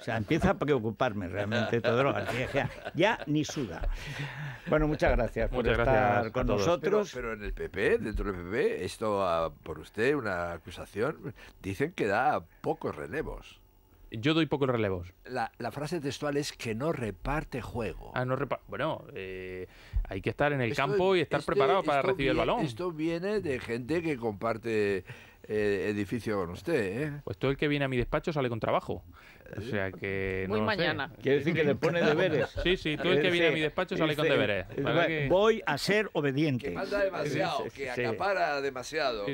O sea, empieza a preocuparme realmente todo García. Ya, ya ni suda. Bueno, muchas gracias por estar con nosotros. Pero, en el PP, dentro del PP, esto por usted, una acusación, dicen que da pocos relevos. Yo doy pocos relevos. La, frase textual es que no reparte juego. Ah, no Bueno, eh, hay que estar en el campo y estar preparado para recibir el balón. Esto viene de gente que comparte eh, edificio con usted. ¿eh? Pues todo el que viene a mi despacho sale con trabajo. O sea que. Muy mañana. Quiere decir que le pone deberes. Sí, sí, todo el que viene a mi despacho sale con deberes. Voy a ser obediente. Que manda demasiado, que acapara demasiado.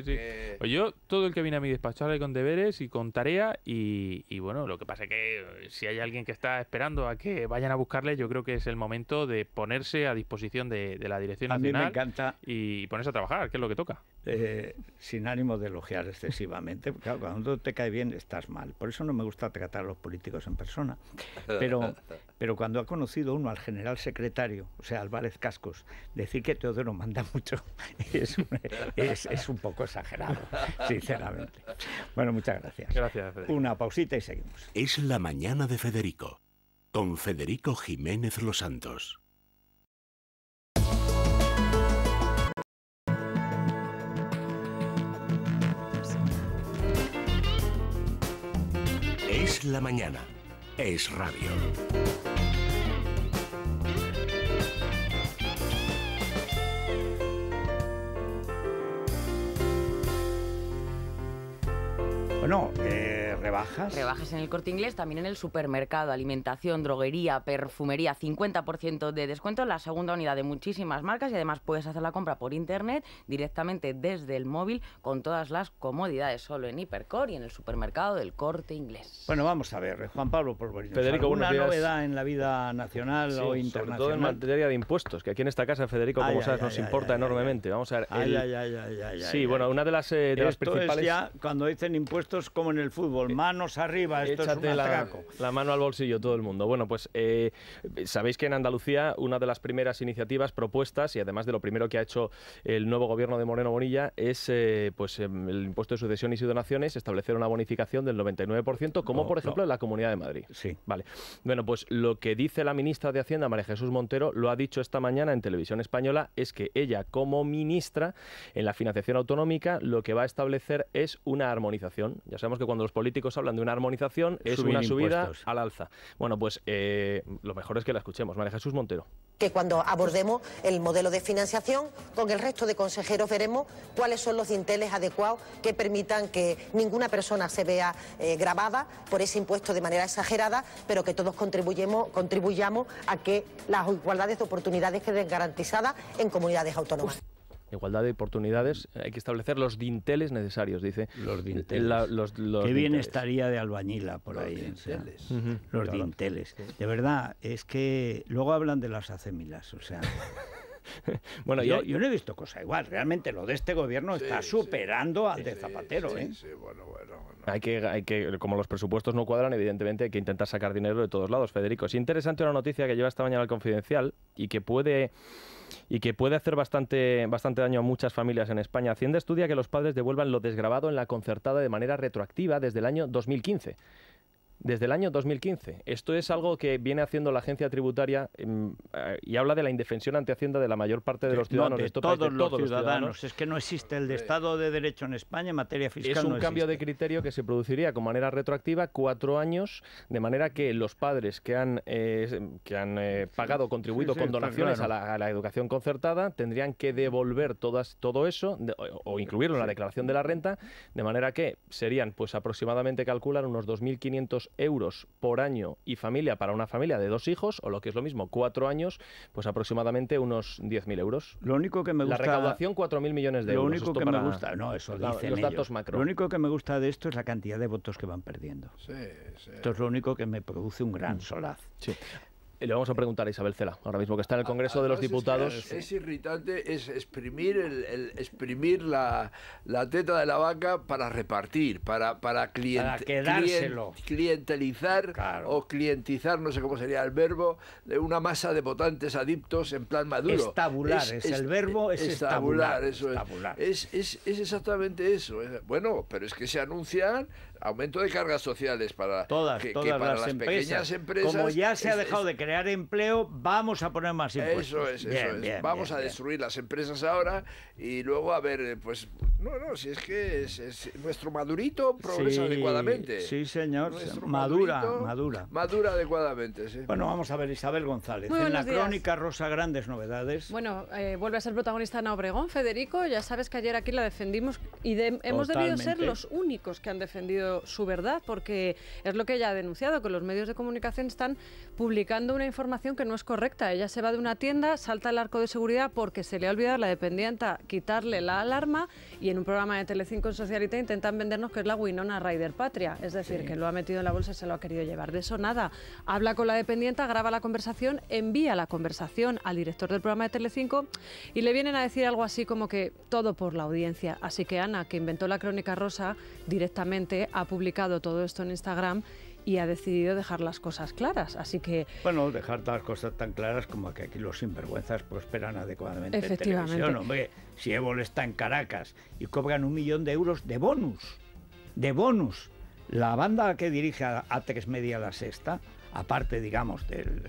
Pues yo, todo el que viene a mi despacho sale con deberes y con tarea. Y, bueno, lo que pasa es que eh, si hay alguien que está esperando a que vayan a buscarle, yo creo que es el momento de ponerse a disposición de, la Dirección a Nacional. encanta. Y ponerse a trabajar, que es lo que toca. Eh, sin ánimo de elogiar excesivamente, claro, cuando te cae bien estás mal. Por eso no me gusta tratar los políticos en persona, pero, pero cuando ha conocido uno al general secretario, o sea, Álvarez Cascos, decir que Teodoro manda mucho es, es un poco exagerado, sinceramente. Bueno, muchas gracias. Gracias. Federico. Una pausita y seguimos. Es la mañana de Federico, con Federico Jiménez Los Santos. la mañana. Es radio. No eh, rebajas. Rebajas en el corte inglés, también en el supermercado, alimentación, droguería, perfumería, 50% de descuento, la segunda unidad de muchísimas marcas y además puedes hacer la compra por internet directamente desde el móvil con todas las comodidades, solo en Hipercore y en el supermercado del corte inglés. Bueno, vamos a ver, eh, Juan Pablo, por Federico, una novedad en la vida nacional o internacional. todo en materia de impuestos, que aquí en esta casa, Federico, como sabes, nos importa enormemente. Vamos a ver. sí, bueno, una de las, eh, principales. cuando dicen impuestos, como en el fútbol, eh, manos arriba, esto es un atraco. La, mano al bolsillo todo el mundo. Bueno, pues eh, sabéis que en Andalucía una de las primeras iniciativas propuestas y además de lo primero que ha hecho el nuevo gobierno de Moreno Bonilla es eh, pues em, el impuesto de sucesión y donaciones, establecer una bonificación del 99%, como por ejemplo en la Comunidad de Madrid. Sí. Vale. Bueno, pues lo que dice la ministra de Hacienda, María Jesús Montero, lo ha dicho esta mañana en televisión española, es que ella como ministra en la financiación autonómica lo que va a establecer es una armonización ya sabemos que cuando los políticos hablan de una armonización es una subida al alza. Bueno, pues eh, lo mejor es que la escuchemos. María Jesús Montero. Que cuando abordemos el modelo de financiación, con el resto de consejeros veremos cuáles son los dinteles adecuados que permitan que ninguna persona se vea eh, grabada por ese impuesto de manera exagerada, pero que todos contribuyemos, contribuyamos a que las igualdades de oportunidades queden garantizadas en comunidades autónomas igualdad de oportunidades, eh, hay que establecer los dinteles necesarios, dice. Los dinteles. Qué bien estaría de albañila por ahí. ¿eh? Los dinteles. De verdad, es que luego hablan de las acémilas, o sea... bueno, yo, yo, no he visto cosa igual. Realmente lo de este gobierno está superando al de Zapatero. ¿eh? Hay que, hay que, como los presupuestos no cuadran, evidentemente hay que intentar sacar dinero de todos lados, Federico. Es interesante una noticia que lleva esta mañana al Confidencial y que puede y que puede hacer bastante, daño a muchas familias en España. Hacienda estudia que los padres devuelvan lo desgrabado en la concertada de manera retroactiva desde el año 2015 desde el año 2015. Esto es algo que viene haciendo la agencia tributaria em, eh, y habla de la indefensión ante Hacienda de la mayor parte de los ciudadanos. No, de, todos, los ciudadanos. Es que no existe el de Estado de Derecho en España en materia fiscal. Es un cambio de criterio que se produciría con manera retroactiva cuatro años, de manera que los padres que han, eh, que han eh, pagado, contribuido con donaciones a, la, educación concertada, tendrían que devolver todas, todo eso o, incluirlo en la declaración de la renta, de manera que serían, pues aproximadamente calculan, unos 2.500 euros por año y familia para una familia de dos hijos, o lo que es lo mismo, cuatro años, pues aproximadamente unos 10.000 euros. Lo único que me gusta... La recaudación, 4.000 millones de euros. Lo único que me gusta... No, eso datos macro. Lo único que me gusta de esto es la cantidad de votos que van perdiendo. Esto es lo único que me produce un gran mm. solaz. Sí. Y le vamos a preguntar a Isabel Cela, ahora mismo que está en el ah, Congreso ah, de los Diputados. Es, irritante, es exprimir, el, exprimir la, teta de la vaca para repartir, para, para, para quedárselo. clientelizar o clientizar, no sé cómo sería el verbo, de una masa de votantes adictos en plan maduro. Estabular, es, el verbo es estabular. eso Es, es exactamente eso. Bueno, pero es que se anuncian aumento de cargas sociales para todas, que, las, pequeñas empresas. Como ya se ha dejado de crear empleo, vamos a poner más impuestos. Eso vamos a destruir las empresas ahora y luego a ver, eh, pues no, no, si es que es, nuestro madurito progresa adecuadamente. Sí, señor. madura, madura. Madura adecuadamente, sí. Bueno, vamos a ver, Isabel González. en la crónica Rosa, grandes novedades. Bueno, eh, vuelve a ser protagonista Ana Obregón, Federico. Ya sabes que ayer aquí la defendimos y hemos debido ser los únicos que han defendido su verdad, porque es lo que ella ha denunciado, que los medios de comunicación están publicando una información que no es correcta. Ella se va de una tienda, salta el arco de seguridad porque se le ha olvidado la dependiente quitarle la alarma y en un programa de Telecinco en Socialita intentan vendernos que es la Winona Rider Patria, es decir, que lo ha metido en la bolsa y se lo ha querido llevar. De eso nada. Habla con la dependiente, graba la conversación, envía la conversación al director del programa de Telecinco y le vienen a decir algo así como que todo por la audiencia. Así que Ana, que inventó la crónica rosa, directamente ha publicado todo esto en Instagram y ha decidido dejar las cosas claras. Así que. Bueno, dejar las cosas tan claras como que aquí los sinvergüenzas prosperan adecuadamente Efectivamente. en televisión. Hombre, si Ébola está en Caracas y cobran un millón de euros de bonus, de bonus. La banda que dirige a, Tres Media La Sexta aparte, digamos, del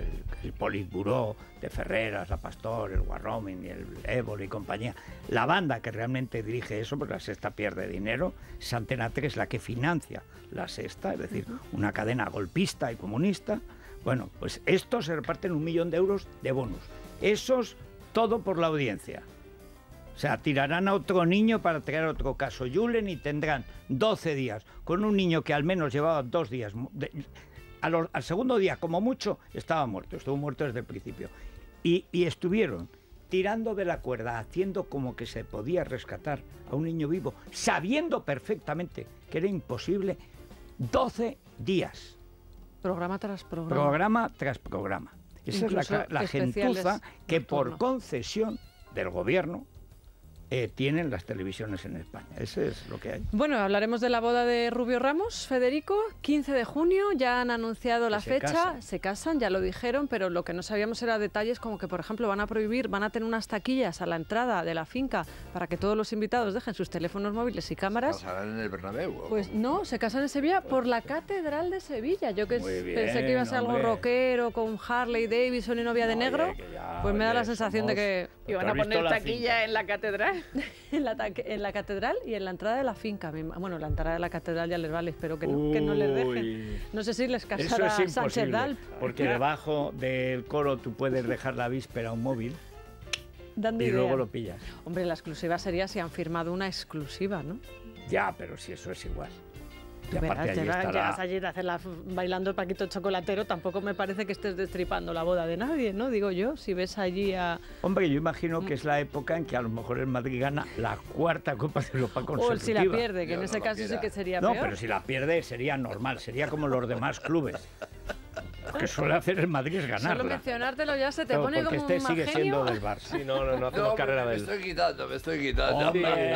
el Politburó, de Ferreras, La Pastor, el Warroming, el Évole y compañía, la banda que realmente dirige eso, porque la sexta pierde dinero, es Antena 3 la que financia la sexta, es decir, una cadena golpista y comunista. Bueno, pues estos se reparten un millón de euros de bonus. Esos, todo por la audiencia. O sea, tirarán a otro niño para crear otro caso Yulen y tendrán 12 días con un niño que al menos llevaba dos días al segundo día, como mucho, estaba muerto, estuvo muerto desde el principio. Y, estuvieron tirando de la cuerda, haciendo como que se podía rescatar a un niño vivo, sabiendo perfectamente que era imposible, 12 días. Programa tras programa. Programa tras programa. Esa es la, la gentuza que por concesión del gobierno eh, tienen las televisiones en España. Eso es lo que hay. Bueno, hablaremos de la boda de Rubio Ramos, Federico, 15 de junio, ya han anunciado la fecha, se casan, ya lo dijeron, pero lo que no sabíamos era detalles como que, por ejemplo, van a prohibir, van a tener unas taquillas a la entrada de la finca para que todos los invitados dejen sus teléfonos móviles y cámaras. ¿Se casarán en el Bernabéu? Pues no, se casan en Sevilla por la Catedral de Sevilla. Yo que pensé que iba a ser algo rockero con Harley Davidson y novia de negro, pues me da la sensación de que... Iban a poner taquilla en la catedral. en la, en la catedral y en la entrada de la finca. Bueno, la entrada de la catedral ya les vale, espero que no, que no les dejen. No sé si les casará Sánchez Porque debajo del coro tú puedes dejar la víspera un móvil. y luego lo pillas. Hombre, la exclusiva sería si han firmado una exclusiva, ¿no? Ya, pero si eso es igual aparte Llegas allí a hacerla bailando el paquito chocolatero, tampoco me parece que estés destripando la boda de nadie, ¿no? Digo yo, si ves allí a... Hombre, yo imagino que es la mm. época en que a lo mejor el Madrid gana la cuarta Copa de Europa consecutiva. O si la pierde, que en ese caso sí que sería peor. No, pero si la pierde sería normal, sería como los demás clubes. Lo que suele hacer el Madrid es ganar. Solo mencionártelo ya se te pone como este un sigue siendo del Barça. Sí, no, no, no hacemos carrera de él. Me estoy quitando, me estoy quitando.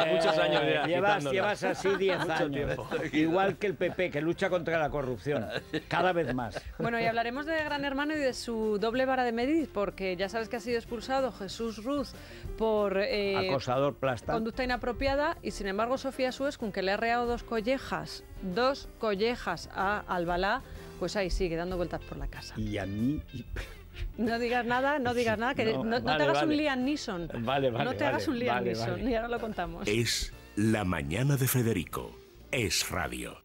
muchos años ya llevas, llevas así 10 años. Igual que el PP, que lucha contra la corrupción. Cada vez más. Bueno, y hablaremos de Gran Hermano y de su doble vara de medir, porque ya sabes que ha sido expulsado Jesús Ruz por... Eh, Acosador plasta. Conducta inapropiada y, sin embargo, Sofía Suez, con que le ha reado dos collejas, dos collejas a Albalá, pues ahí sigue, dando vueltas por la casa. Y a mí... No digas nada, no digas nada, que no, te hagas un Liam Neeson. Vale, vale. No te hagas un Liam Neeson, y ahora lo contamos. Es la mañana de Federico, es radio.